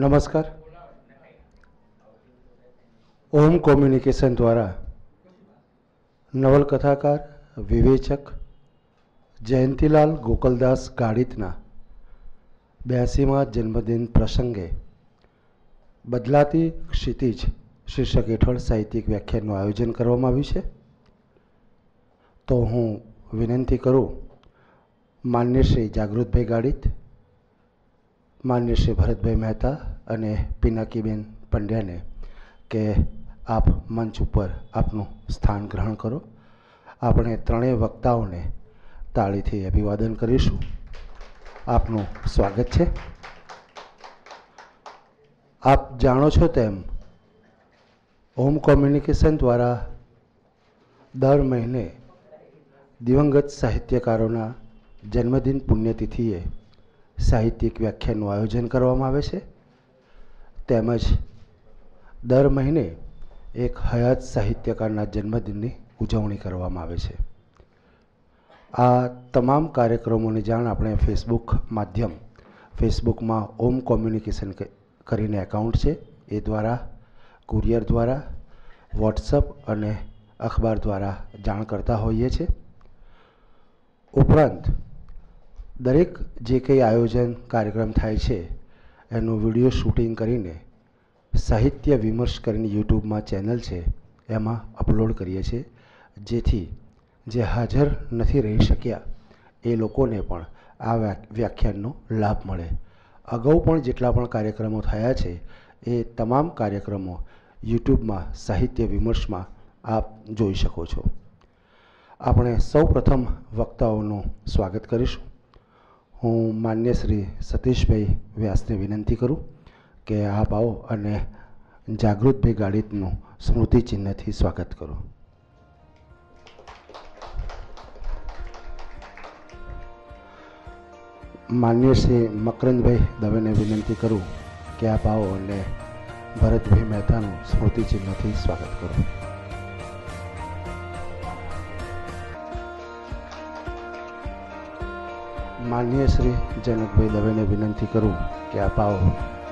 નમસ્કાર ઓમ કોમ્યુનિકેશન દ્વારા નવલકથાકાર વિવેચક જયંતિલાલ ગોકલદાસ ગાડિતના બ્યાસીમાં જન્મદિન પ્રસંગે બદલાતી ક્ષિતિજ શીર્ષક હેઠળ સાહિત્યિક વ્યાખ્યાનનું આયોજન કરવામાં આવ્યું છે તો હું વિનંતી કરું માન્ય શ્રી જાગૃતભાઈ ગાડિત માન્ય શ્રી ભરતભાઈ મહેતા અને પિનાકીબેન પંડ્યાને કે આપ મંચ ઉપર આપનું સ્થાન ગ્રહણ કરો આપણે ત્રણેય વક્તાઓને તાળીથી અભિવાદન કરીશું આપનું સ્વાગત છે આપ જાણો છો તેમ હોમ કોમ્યુનિકેશન દ્વારા દર મહિને દિવંગત સાહિત્યકારોના જન્મદિન પુણ્યતિથિએ સાહિત્યિક વ્યાખ્યાનનું આયોજન કરવામાં આવે છે તેમજ દર મહિને એક હયાત સાહિત્યકારના જન્મદિનની ઉજવણી કરવામાં આવે છે આ તમામ કાર્યક્રમોની જાણ આપણે ફેસબુક માધ્યમ ફેસબુકમાં ઓમ કોમ્યુનિકેશન કરીને એકાઉન્ટ છે એ દ્વારા કુરિયર દ્વારા વોટ્સઅપ અને અખબાર દ્વારા જાણ કરતા હોઈએ છીએ ઉપરાંત દરેક જે કંઈ આયોજન કાર્યક્રમ થાય છે એનું વિડીયો શૂટિંગ કરીને સાહિત્ય વિમર્શ કરીને યુટ્યુબમાં ચેનલ છે એમાં અપલોડ કરીએ છીએ જેથી જે હાજર નથી રહી શક્યા એ લોકોને પણ આ વ્યાખ્યાનનો લાભ મળે અગાઉ પણ જેટલા પણ કાર્યક્રમો થયા છે એ તમામ કાર્યક્રમો યુટ્યુબમાં સાહિત્ય વિમર્શમાં આપ જોઈ શકો છો આપણે સૌ પ્રથમ વક્તાઓનું સ્વાગત કરીશું હું માન્ય શ્રી સતીશભાઈ વ્યાસને વિનંતી કરું કે આપ આવો અને જાગૃતભાઈ ગાડિતનું સ્મૃતિચિહ્નથી સ્વાગત કરો માન્ય શ્રી મકરંદભાઈ દવેને વિનંતી કરું કે આપ આવો અને ભરતભાઈ મહેતાનું સ્મૃતિચિહ્નથી સ્વાગત કરો માનનીય શ્રી જનકભાઈ દવેને વિનંતી કરું કે આપ આવો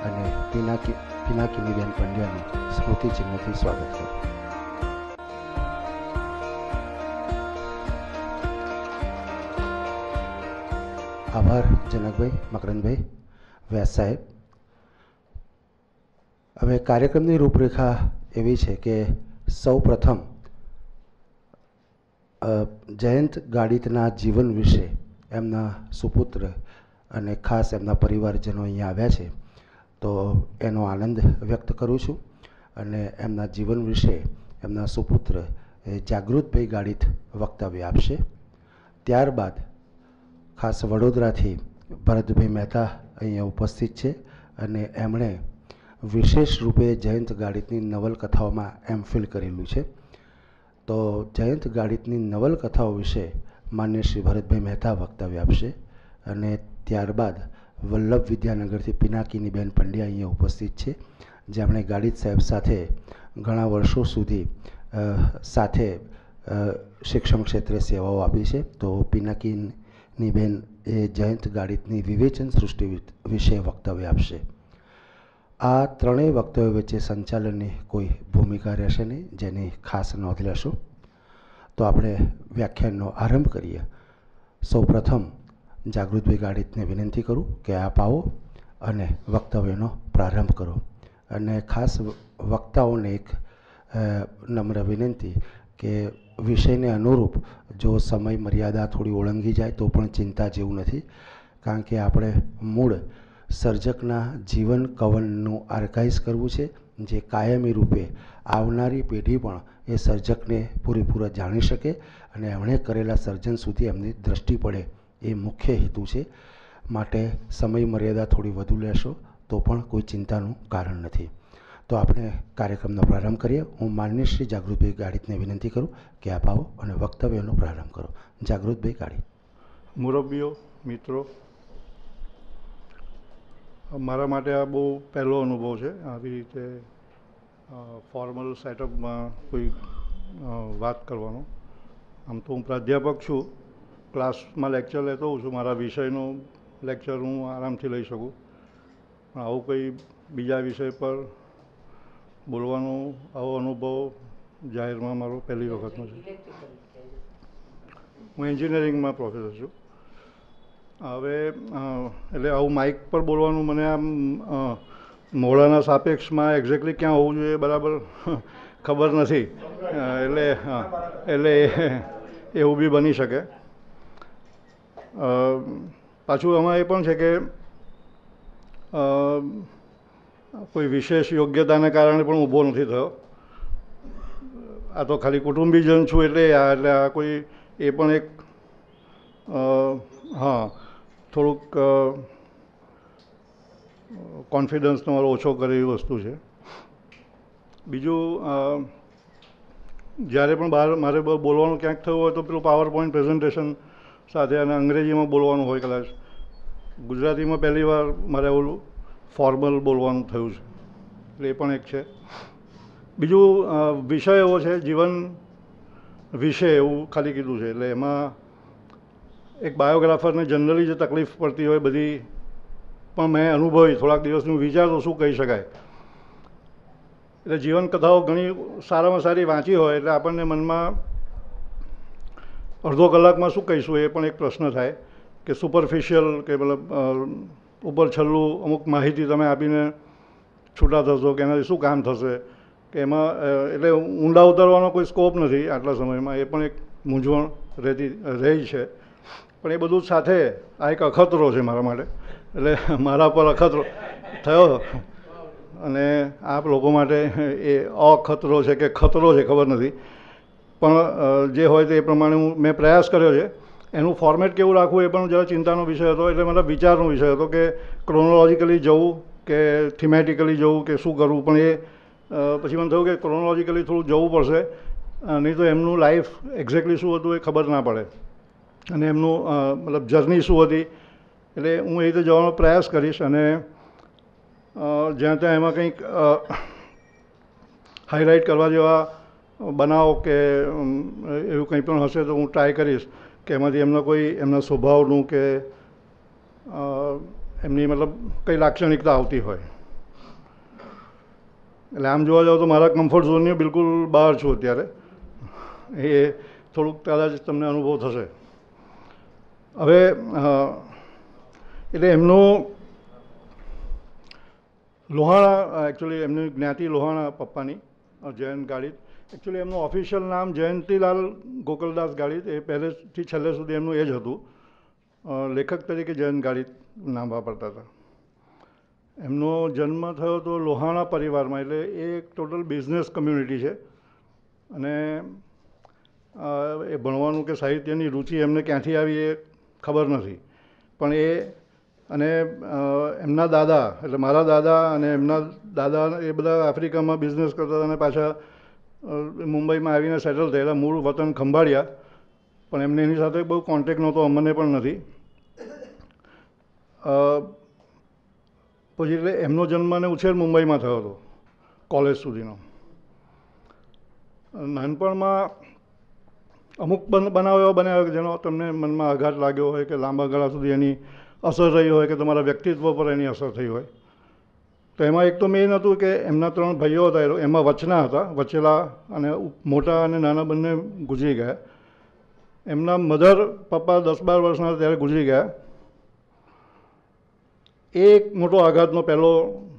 અને પિનાકી પિનાકીનીબેન પંડ્યાનું સ્મૃતિ ચિહ્નથી સ્વાગત કરો આભાર જનકભાઈ મકરંદભાઈ વ્યાસ સાહેબ હવે કાર્યક્રમની રૂપરેખા એવી છે કે સૌ પ્રથમ જયંત ગાડિતના જીવન વિશે એમના સુપુત્ર અને ખાસ એમના પરિવારજનો અહીંયા આવ્યા છે તો એનો આનંદ વ્યક્ત કરું છું અને એમના જીવન વિશે એમના સુપુત્ર એ જાગૃતભાઈ ગાડિત વક્તવ્ય આપશે ત્યારબાદ ખાસ વડોદરાથી ભરતભાઈ મહેતા અહીંયા ઉપસ્થિત છે અને એમણે વિશેષ રૂપે જયંત ગાડિતની નવલકથાઓમાં એમ ફિલ કરેલું છે તો જયંત ગાડિતની નવલકથાઓ વિશે માન્ય શ્રી ભરતભાઈ મહેતા વક્તવ્ય આપશે અને ત્યારબાદ વલ્લભ વિદ્યાનગરથી પિનાકીની બેન પંડ્યા અહીંયા ઉપસ્થિત છે જેમણે ગાલિત સાહેબ સાથે ઘણા વર્ષો સુધી સાથે શિક્ષણ ક્ષેત્રે સેવાઓ આપી છે તો પિનાકીની બેન એ જયંત ગાડિતની વિવેચન સૃષ્ટિ વિશે વક્તવ્ય આપશે આ ત્રણેય વક્તવ્ય વચ્ચે સંચાલનની કોઈ ભૂમિકા રહેશે નહીં જેની ખાસ નોંધ લેશો તો આપણે વ્યાખ્યાનનો આરંભ કરીએ સૌપ્રથમ જાગૃત જાગૃતભાઈ વિનંતી કરું કે આપ આવો અને વક્તવ્યનો પ્રારંભ કરો અને ખાસ વક્તાઓને એક નમ્ર વિનંતી કે વિષયને અનુરૂપ જો સમય મર્યાદા થોડી ઓળંગી જાય તો પણ ચિંતા જેવું નથી કારણ કે આપણે મૂળ સર્જકના જીવન કવનનું આર્કાઇઝ કરવું છે જે કાયમી રૂપે આવનારી પેઢી પણ એ સર્જકને પૂરેપૂરા જાણી શકે અને એમણે કરેલા સર્જન સુધી એમની દ્રષ્ટિ પડે એ મુખ્ય હેતુ છે માટે સમય મર્યાદા થોડી વધુ લેશો તો પણ કોઈ ચિંતાનું કારણ નથી તો આપણે કાર્યક્રમનો પ્રારંભ કરીએ હું માનનીય શ્રી જાગૃતભાઈ ગાડિતને વિનંતી કરું કે આપ આવો અને વક્તવ્યનો પ્રારંભ કરો જાગૃતભાઈ ગાડિત મુરબ્બીઓ મિત્રો મારા માટે આ બહુ પહેલો અનુભવ છે આવી રીતે ફોર્મલ સેટઅપમાં કોઈ વાત કરવાનો આમ તો હું પ્રાધ્યાપક છું ક્લાસમાં લેક્ચર લેતો હોઉં છું મારા વિષયનો લેક્ચર હું આરામથી લઈ શકું પણ આવું કંઈ બીજા વિષય પર બોલવાનો આવો અનુભવ જાહેરમાં મારો પહેલી વખતનો છે હું એન્જિનિયરિંગમાં પ્રોફેસર છું હવે એટલે આવું માઇક પર બોલવાનું મને આમ મોડાના સાપેક્ષમાં એક્ઝેક્ટલી ક્યાં હોવું જોઈએ બરાબર ખબર નથી એટલે એટલે એવું બી બની શકે પાછું આમાં એ પણ છે કે કોઈ વિશેષ યોગ્યતાને કારણે પણ ઊભો નથી થયો આ તો ખાલી કુટુંબીજન છું એટલે આ એટલે આ કોઈ એ પણ એક હા થોડુંક કોન્ફિડન્સ તમારો ઓછો કરેલી વસ્તુ છે બીજું જ્યારે પણ બહાર મારે બોલવાનું ક્યાંક થયું હોય તો પેલું પાવર પોઈન્ટ પ્રેઝન્ટેશન સાથે અને અંગ્રેજીમાં બોલવાનું હોય કદાચ ગુજરાતીમાં પહેલી વાર મારે એવું ફોર્મલ બોલવાનું થયું છે એટલે એ પણ એક છે બીજું વિષય એવો છે જીવન વિશે એવું ખાલી કીધું છે એટલે એમાં એક બાયોગ્રાફરને જનરલી જે તકલીફ પડતી હોય બધી પણ મેં અનુભવી થોડાક દિવસનું વિચારતો શું કહી શકાય એટલે જીવન કથાઓ ઘણી સારામાં સારી વાંચી હોય એટલે આપણને મનમાં અડધો કલાકમાં શું કહીશું એ પણ એક પ્રશ્ન થાય કે સુપરફિશિયલ કે મતલબ ઉપર છેલ્લું અમુક માહિતી તમે આપીને છૂટા થશો કે એનાથી શું કામ થશે કે એમાં એટલે ઊંડા ઉતરવાનો કોઈ સ્કોપ નથી આટલા સમયમાં એ પણ એક મૂંઝવણ રહેતી રહી છે પણ એ બધું સાથે આ એક અખતરો છે મારા માટે એટલે મારા પર અખતરો થયો અને આપ લોકો માટે એ અખતરો છે કે ખતરો છે ખબર નથી પણ જે હોય તે એ પ્રમાણે હું મેં પ્રયાસ કર્યો છે એનું ફોર્મેટ કેવું રાખવું એ પણ જરા ચિંતાનો વિષય હતો એટલે મતલબ વિચારનો વિષય હતો કે ક્રોનોલોજિકલી જવું કે થિમેટિકલી જવું કે શું કરવું પણ એ પછી મને થયું કે ક્રોનોલોજીકલી થોડું જવું પડશે નહીં તો એમનું લાઈફ એક્ઝેક્ટલી શું હતું એ ખબર ના પડે અને એમનું મતલબ જર્ની શું હતી એટલે હું એ રીતે જવાનો પ્રયાસ કરીશ અને જ્યાં ત્યાં એમાં કંઈક હાઇલાઇટ કરવા જેવા બનાવો કે એવું કંઈ પણ હશે તો હું ટ્રાય કરીશ કે એમાંથી એમનો કોઈ એમના સ્વભાવનું કે એમની મતલબ કઈ લાક્ષણિકતા આવતી હોય એટલે આમ જોવા જાઓ તો મારા કમ્ફર્ટ ઝોનની બિલકુલ બહાર છું અત્યારે એ થોડુંક કદાચ તમને અનુભવ થશે હવે એટલે એમનું લોહાણા એકચ્યુઅલી એમની જ્ઞાતિ લોહાણા પપ્પાની જયંત ગાળિત એકચ્યુઅલી એમનું ઓફિશિયલ નામ જયંતીલાલ ગોકુલદાસ ગાડિત એ પહેલેથી છેલ્લે સુધી એમનું એ જ હતું લેખક તરીકે જયંત ગાળિત નામ વાપરતા હતા એમનો જન્મ થયો તો લોહાણા પરિવારમાં એટલે એ એક ટોટલ બિઝનેસ કમ્યુનિટી છે અને એ ભણવાનું કે સાહિત્યની રુચિ એમને ક્યાંથી આવી એ ખબર નથી પણ એ અને એમના દાદા એટલે મારા દાદા અને એમના દાદા એ બધા આફ્રિકામાં બિઝનેસ કરતા અને પાછા મુંબઈમાં આવીને સેટલ થયેલા મૂળ વતન ખંભાળિયા પણ એમને એની સાથે બહુ કોન્ટેક નહોતો અમને પણ નથી પછી એટલે એમનો જન્મ અને ઉછેર મુંબઈમાં થયો હતો કોલેજ સુધીનો નાનપણમાં અમુક બનાવ એવા બનાવ્યો કે જેનો તમને મનમાં આઘાત લાગ્યો હોય કે લાંબા ગાળા સુધી એની અસર થઈ હોય કે તમારા વ્યક્તિત્વ પર એની અસર થઈ હોય તો એમાં એક તો મેઇન હતું કે એમના ત્રણ ભાઈઓ હતા એમાં વચના હતા વચેલા અને મોટા અને નાના બંને ગુજરી ગયા એમના મધર પપ્પા દસ બાર વર્ષના ત્યારે ગુજરી ગયા એ એક મોટો આઘાતનો પહેલો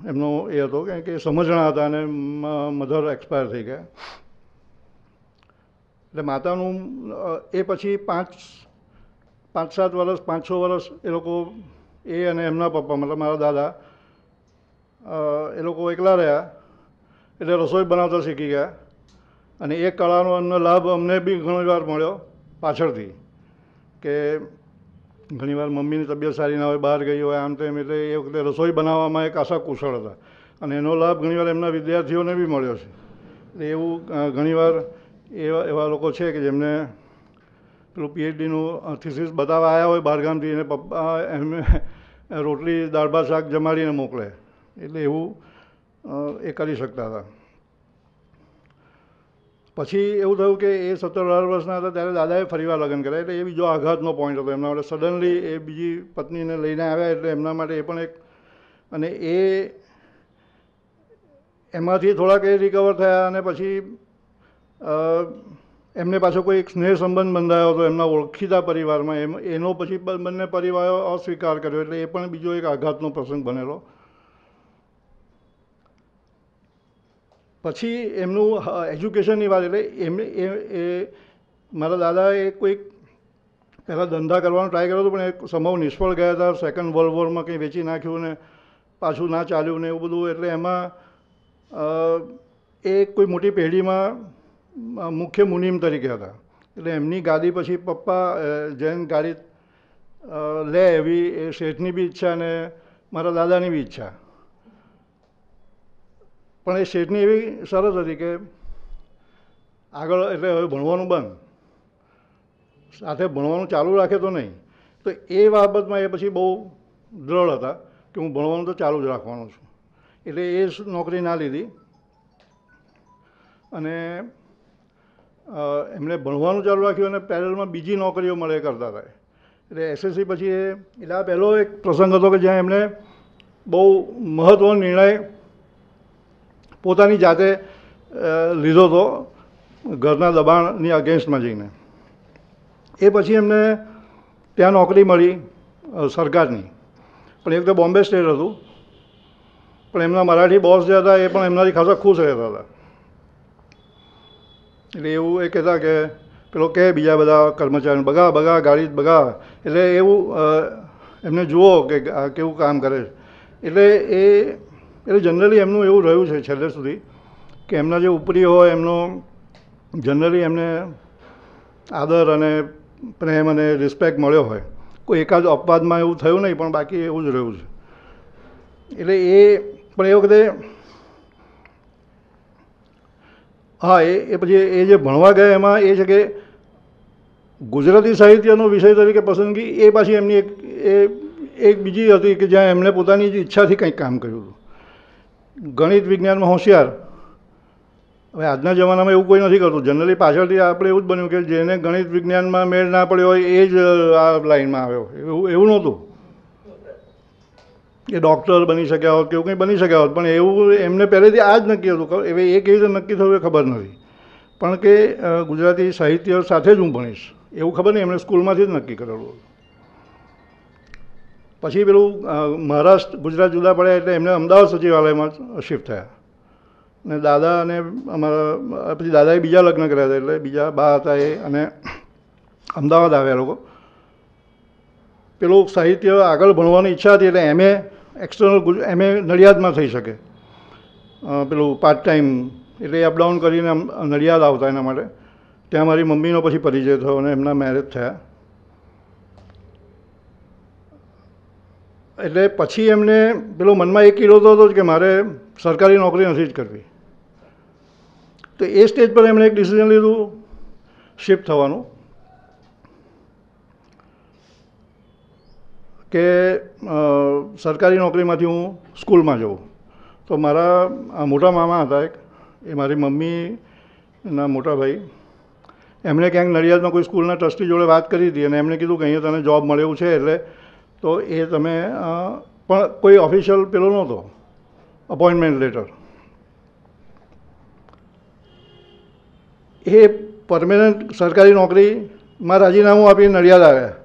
એમનો એ હતો કે સમજણા હતા અને મધર એક્સપાયર થઈ ગયા એટલે માતાનું એ પછી પાંચ પાંચ સાત વર્ષ પાંચ છ વર્ષ એ લોકો એ અને એમના પપ્પા મતલબ મારા દાદા એ લોકો એકલા રહ્યા એટલે રસોઈ બનાવતા શીખી ગયા અને એ કળાનો અમને લાભ અમને બી ઘણો વાર મળ્યો પાછળથી કે ઘણીવાર મમ્મીની તબિયત સારી ના હોય બહાર ગઈ હોય આમ તેમ એટલે એ વખતે રસોઈ બનાવવામાં એક આશા કુશળ હતા અને એનો લાભ ઘણીવાર એમના વિદ્યાર્થીઓને બી મળ્યો છે એટલે એવું ઘણીવાર એવા એવા લોકો છે કે જેમને પેલું પીએચડીનું થિસિસ બતાવવા આવ્યા હોય બહારગામથી એને પપ્પા એમને રોટલી દાળભાત શાક જમાડીને મોકલે એટલે એવું એ કરી શકતા હતા પછી એવું થયું કે એ સત્તર અઢાર વર્ષના હતા ત્યારે દાદાએ ફરીવાર લગ્ન કર્યા એટલે એ બીજો આઘાતનો પોઈન્ટ હતો એમના માટે સડનલી એ બીજી પત્નીને લઈને આવ્યા એટલે એમના માટે એ પણ એક અને એ એમાંથી થોડાક એ રિકવર થયા અને પછી એમને પાછો કોઈ એક સ્નેહ સંબંધ બંધાયો હતો એમના ઓળખીતા પરિવારમાં એમ એનો પછી બંને પરિવારો અસ્વીકાર કર્યો એટલે એ પણ બીજો એક આઘાતનો પ્રસંગ બનેલો પછી એમનું એજ્યુકેશનની વાત એટલે એમને એ એ મારા દાદાએ કોઈક પહેલાં ધંધા કરવાનો ટ્રાય કર્યો હતો પણ એ સંભવ નિષ્ફળ ગયા હતા સેકન્ડ વર્લ્ડ વોરમાં કંઈ વેચી નાખ્યું ને પાછું ના ચાલ્યું ને એવું બધું એટલે એમાં એ કોઈ મોટી પેઢીમાં મુખ્ય મુનિમ તરીકે હતા એટલે એમની ગાદી પછી પપ્પા જૈન ગાડી લે એવી એ શેઠની બી ઈચ્છા અને મારા દાદાની બી ઈચ્છા પણ એ શેઠની એવી સરસ હતી કે આગળ એટલે હવે ભણવાનું બંધ સાથે ભણવાનું ચાલુ રાખે તો નહીં તો એ બાબતમાં એ પછી બહુ દ્રઢ હતા કે હું ભણવાનું તો ચાલુ જ રાખવાનું છું એટલે એ નોકરી ના લીધી અને એમણે ભણવાનું ચાલુ રાખ્યું અને પેરેલમાં બીજી નોકરીઓ મળે કરતા હતા એટલે એસએસસી પછી એ એટલે આ પહેલો એક પ્રસંગ હતો કે જ્યાં એમણે બહુ મહત્ત્વનો નિર્ણય પોતાની જાતે લીધો હતો ઘરના દબાણની અગેન્સ્ટમાં જઈને એ પછી એમને ત્યાં નોકરી મળી સરકારની પણ એક તો બોમ્બે સ્ટેટ હતું પણ એમના મરાઠી બોસ જે હતા એ પણ એમનાથી ખાસા ખુશ રહેતા હતા એટલે એવું એ કહેતા કે પેલો કહે બીજા બધા કર્મચારીઓને બગા બગા ગાડી બગા એટલે એવું એમને જુઓ કે કેવું કામ કરે એટલે એ એટલે જનરલી એમનું એવું રહ્યું છે છેલ્લે સુધી કે એમના જે ઉપરી હોય એમનો જનરલી એમને આદર અને પ્રેમ અને રિસ્પેક્ટ મળ્યો હોય કોઈ એકાદ અપવાદમાં એવું થયું નહીં પણ બાકી એવું જ રહ્યું છે એટલે એ પણ એ વખતે હા એ એ પછી એ જે ભણવા ગયા એમાં એ છે કે ગુજરાતી સાહિત્યનો વિષય તરીકે પસંદગી એ પાછી એમની એક એ એક બીજી હતી કે જ્યાં એમણે પોતાની જ ઈચ્છાથી કંઈક કામ કર્યું હતું ગણિત વિજ્ઞાનમાં હોશિયાર હવે આજના જમાનામાં એવું કોઈ નથી કરતું જનરલી પાછળથી આપણે એવું જ બન્યું કે જેને ગણિત વિજ્ઞાનમાં મેળ ના પડ્યો હોય એ જ આ લાઈનમાં આવ્યો એવું એવું નહોતું એ ડૉક્ટર બની શક્યા હોત કે એવું કંઈ બની શક્યા હોત પણ એવું એમને પહેલેથી આ જ નક્કી હતું હવે એ કેવી રીતે નક્કી થયું એ ખબર નથી પણ કે ગુજરાતી સાહિત્ય સાથે જ હું ભણીશ એવું ખબર નહીં એમણે સ્કૂલમાંથી જ નક્કી કરેલું હતું પછી પેલું મહારાષ્ટ્ર ગુજરાત જુદા પડ્યા એટલે એમને અમદાવાદ સચિવાલયમાં શિફ્ટ થયા ને દાદા અને અમારા પછી દાદાએ બીજા લગ્ન કર્યા હતા એટલે બીજા બા હતા એ અને અમદાવાદ આવ્યા લોકો પેલું સાહિત્ય આગળ ભણવાની ઈચ્છા હતી એટલે એમ એક્સટર્નલ એમ એ નડિયાદમાં થઈ શકે પેલું પાર્ટ ટાઈમ એટલે અપડાઉન કરીને આમ નડિયાદ આવતા એના માટે ત્યાં મારી મમ્મીનો પછી પરિચય થયો અને એમના મેરેજ થયા એટલે પછી એમને પેલો મનમાં એક કિલો હતો કે મારે સરકારી નોકરી નથી જ કરવી તો એ સ્ટેજ પર એમણે એક ડિસિઝન લીધું શિફ્ટ થવાનું કે સરકારી નોકરીમાંથી હું સ્કૂલમાં જઉં તો મારા મોટા મામા હતા એક એ મારી મમ્મીના મોટા ભાઈ એમણે ક્યાંક નડિયાદમાં કોઈ સ્કૂલના ટ્રસ્ટી જોડે વાત કરી હતી અને એમણે કીધું કે અહીંયા તને જોબ મળે છે એટલે તો એ તમે પણ કોઈ ઓફિશિયલ પેલો નહોતો અપોઇન્ટમેન્ટ લેટર એ પરમેનન્ટ સરકારી નોકરીમાં રાજીનામું આપીને નડિયાદ આવ્યા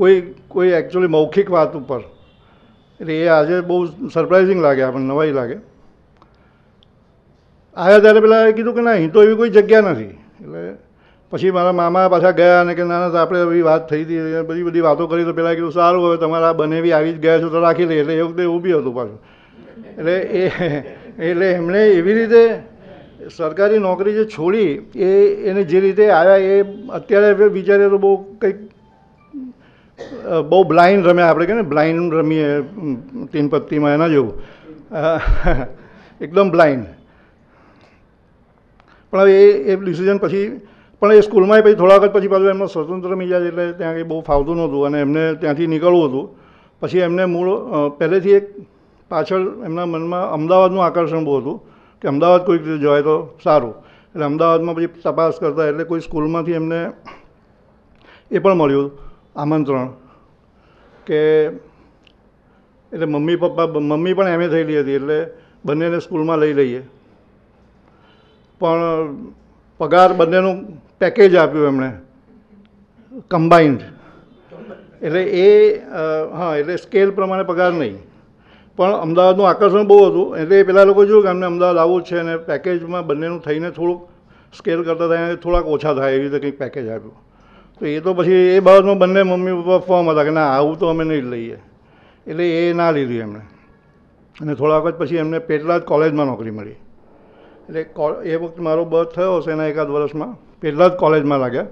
કોઈ કોઈ એકચ્યુઅલી મૌખિક વાત ઉપર એટલે એ આજે બહુ સરપ્રાઇઝિંગ લાગે આપણને નવાઈ લાગે આવ્યા ત્યારે પેલા એ કીધું કે ના અહીં તો એવી કોઈ જગ્યા નથી એટલે પછી મારા મામા પાછા ગયા અને કે ના ના આપણે એવી વાત થઈ હતી બધી બધી વાતો કરી તો પહેલાં કીધું સારું હવે તમારા બને બી આવી જ ગયા છો તો રાખી લઈએ એટલે એ વખતે એવું બી હતું પાછું એટલે એ એટલે એમણે એવી રીતે સરકારી નોકરી જે છોડી એ એને જે રીતે આવ્યા એ અત્યારે વિચારે તો બહુ કંઈક બહુ બ્લાઇન્ડ રમ્યા આપણે કહે ને બ્લાઇન્ડ રમીએ તીન પત્તીમાં એના જેવું એકદમ બ્લાઇન્ડ પણ હવે એ એ ડિસિઝન પછી પણ એ સ્કૂલમાં પછી થોડા વખત પછી પાછું એમનો સ્વતંત્ર મિજાજ એટલે ત્યાં કંઈ બહુ ફાવતું નહોતું અને એમને ત્યાંથી નીકળવું હતું પછી એમને મૂળ પહેલેથી એક પાછળ એમના મનમાં અમદાવાદનું આકર્ષણ બહુ હતું કે અમદાવાદ કોઈક રીતે જવાય તો સારું એટલે અમદાવાદમાં પછી તપાસ કરતા એટલે કોઈ સ્કૂલમાંથી એમને એ પણ મળ્યું આમંત્રણ કે એટલે મમ્મી પપ્પા મમ્મી પણ એમએ થયેલી હતી એટલે બંનેને સ્કૂલમાં લઈ લઈએ પણ પગાર બંનેનું પેકેજ આપ્યું એમણે કમ્બાઇન્ડ એટલે એ હા એટલે સ્કેલ પ્રમાણે પગાર નહીં પણ અમદાવાદનું આકર્ષણ બહુ હતું એટલે એ પહેલાં લોકો જોયું કે અમને અમદાવાદ આવવું છે અને પેકેજમાં બંનેનું થઈને થોડુંક સ્કેલ કરતા થાય થોડાક ઓછા થાય એવી રીતે કંઈક પેકેજ આપ્યું તો એ તો પછી એ બાબતમાં બંને મમ્મી પપ્પા ફોર્મ હતા કે ના આવું તો અમે નહીં લઈએ એટલે એ ના લીધું એમણે અને થોડા વખત પછી એમને પેટલા જ કોલેજમાં નોકરી મળી એટલે એ વખત મારો બર્થ થયો હશે એના એકાદ વર્ષમાં પેટલા જ કોલેજમાં લાગ્યા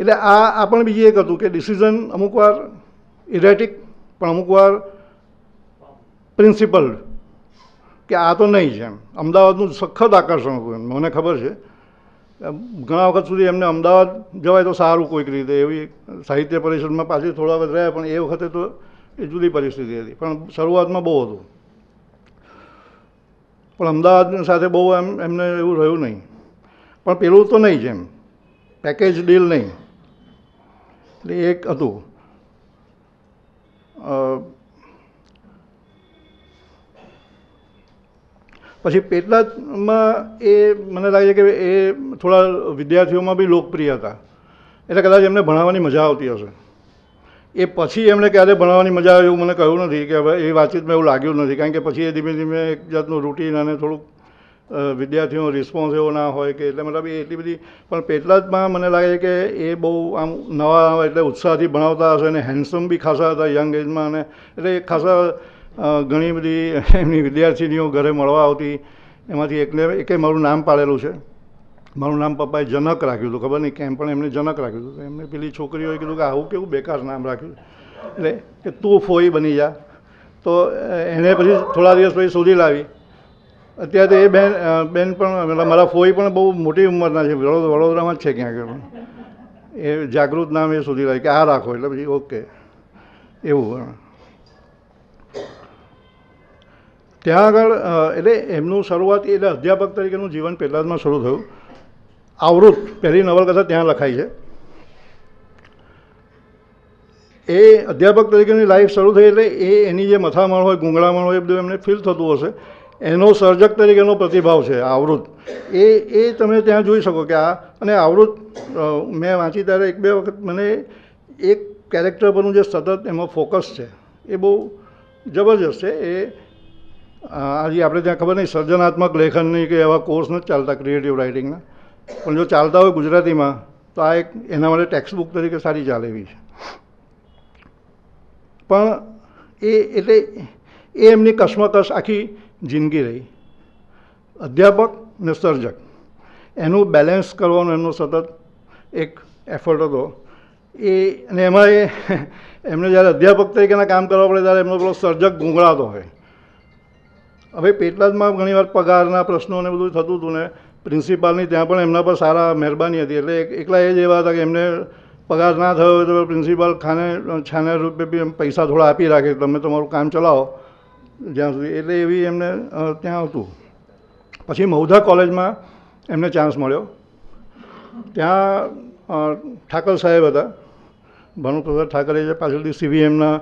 એટલે આ આ પણ બીજું એક હતું કે ડિસિઝન અમુકવાર ઇરેટિક પણ અમુકવાર પ્રિન્સિપલ કે આ તો નહીં છે એમ અમદાવાદનું સખત આકર્ષણ હતું એમ મને ખબર છે ઘણા વખત સુધી એમને અમદાવાદ જવાય તો સારું કોઈક રીતે એવી સાહિત્ય પરિષદમાં પાછી થોડા વખત રહ્યા પણ એ વખતે તો એ જુદી પરિસ્થિતિ હતી પણ શરૂઆતમાં બહુ હતું પણ અમદાવાદ સાથે બહુ એમ એમને એવું રહ્યું નહીં પણ પેલું તો નહીં જેમ પેકેજ ડીલ નહીં એટલે એક હતું પછી પેટલાદમાં એ મને લાગે છે કે એ થોડા વિદ્યાર્થીઓમાં બી લોકપ્રિય હતા એટલે કદાચ એમને ભણાવવાની મજા આવતી હશે એ પછી એમને ક્યારે ભણાવવાની મજા આવે એવું મને કહ્યું નથી કે હવે એ વાતચીતમાં એવું લાગ્યું નથી કારણ કે પછી એ ધીમે ધીમે એક જાતનું રૂટીન અને થોડુંક વિદ્યાર્થીઓ રિસ્પોન્સ એવો ના હોય કે એટલે મતલબ એ એટલી બધી પણ પેટલાદમાં મને લાગે છે કે એ બહુ આમ નવા એટલે ઉત્સાહથી ભણાવતા હશે અને હેન્ડસમ બી ખાસા હતા યંગ એજમાં અને એટલે એ ખાસા ઘણી બધી એમની વિદ્યાર્થીનીઓ ઘરે મળવા આવતી એમાંથી એકને એકે મારું નામ પાડેલું છે મારું નામ પપ્પાએ જનક રાખ્યું હતું ખબર નહીં કેમ પણ એમણે જનક રાખ્યું હતું એમને પેલી છોકરીઓએ કીધું કે આવું કેવું બેકાર નામ રાખ્યું એટલે કે તું ફોઈ બની જા તો એને પછી થોડા દિવસ પછી શોધી લાવી અત્યારે એ બેન બેન પણ એટલે મારા ફોઈ પણ બહુ મોટી ઉંમરના છે વડોદરામાં જ છે ક્યાંક પણ એ જાગૃત નામ એ સુધી લાવી કે આ રાખો એટલે પછી ઓકે એવું ત્યાં આગળ એટલે એમનું શરૂઆત એટલે અધ્યાપક તરીકેનું જીવન પહેલાંમાં શરૂ થયું આવૃત પહેલી નવલકથા ત્યાં લખાઈ છે એ અધ્યાપક તરીકેની લાઈફ શરૂ થઈ એટલે એ એની જે મથામણ હોય ગુંગળામણ હોય એ બધું એમને ફીલ થતું હશે એનો સર્જક તરીકેનો પ્રતિભાવ છે આવૃત એ એ તમે ત્યાં જોઈ શકો કે આ અને આવૃત મેં વાંચી ત્યારે એક બે વખત મને એક કેરેક્ટર પરનું જે સતત એમાં ફોકસ છે એ બહુ જબરજસ્ત છે એ હજી આપણે ત્યાં ખબર નહીં સર્જનાત્મક લેખનની કે એવા કોર્સ નથી ચાલતા ક્રિએટિવ રાઇટિંગના પણ જો ચાલતા હોય ગુજરાતીમાં તો આ એક એના માટે બુક તરીકે સારી ચાલે એવી છે પણ એ એટલે એ એમની કસમકસ આખી જિંદગી રહી અધ્યાપક ને સર્જક એનું બેલેન્સ કરવાનો એમનો સતત એક એફર્ટ હતો એ અને એમાં એ એમને જ્યારે અધ્યાપક તરીકેના કામ કરવા પડે ત્યારે એમનો પેલો સર્જક ગુંગળાતો હોય હવે પેટલાદમાં વાર પગારના પ્રશ્નો ને બધું થતું હતું ને પ્રિન્સિપાલની ત્યાં પણ એમના પર સારા મહેરબાની હતી એટલે એકલા એ જ એવા હતા કે એમને પગાર ના થયો હોય તો પ્રિન્સિપાલ ખાને છાને રૂપે બી એમ પૈસા થોડા આપી રાખે તમે તમારું કામ ચલાવો જ્યાં સુધી એટલે એવી એમને ત્યાં હતું પછી મૌધા કોલેજમાં એમને ચાન્સ મળ્યો ત્યાં ઠાકર સાહેબ હતા ભાનુપ્રસાદ ઠાકરે જે પાછળથી સીવીએમના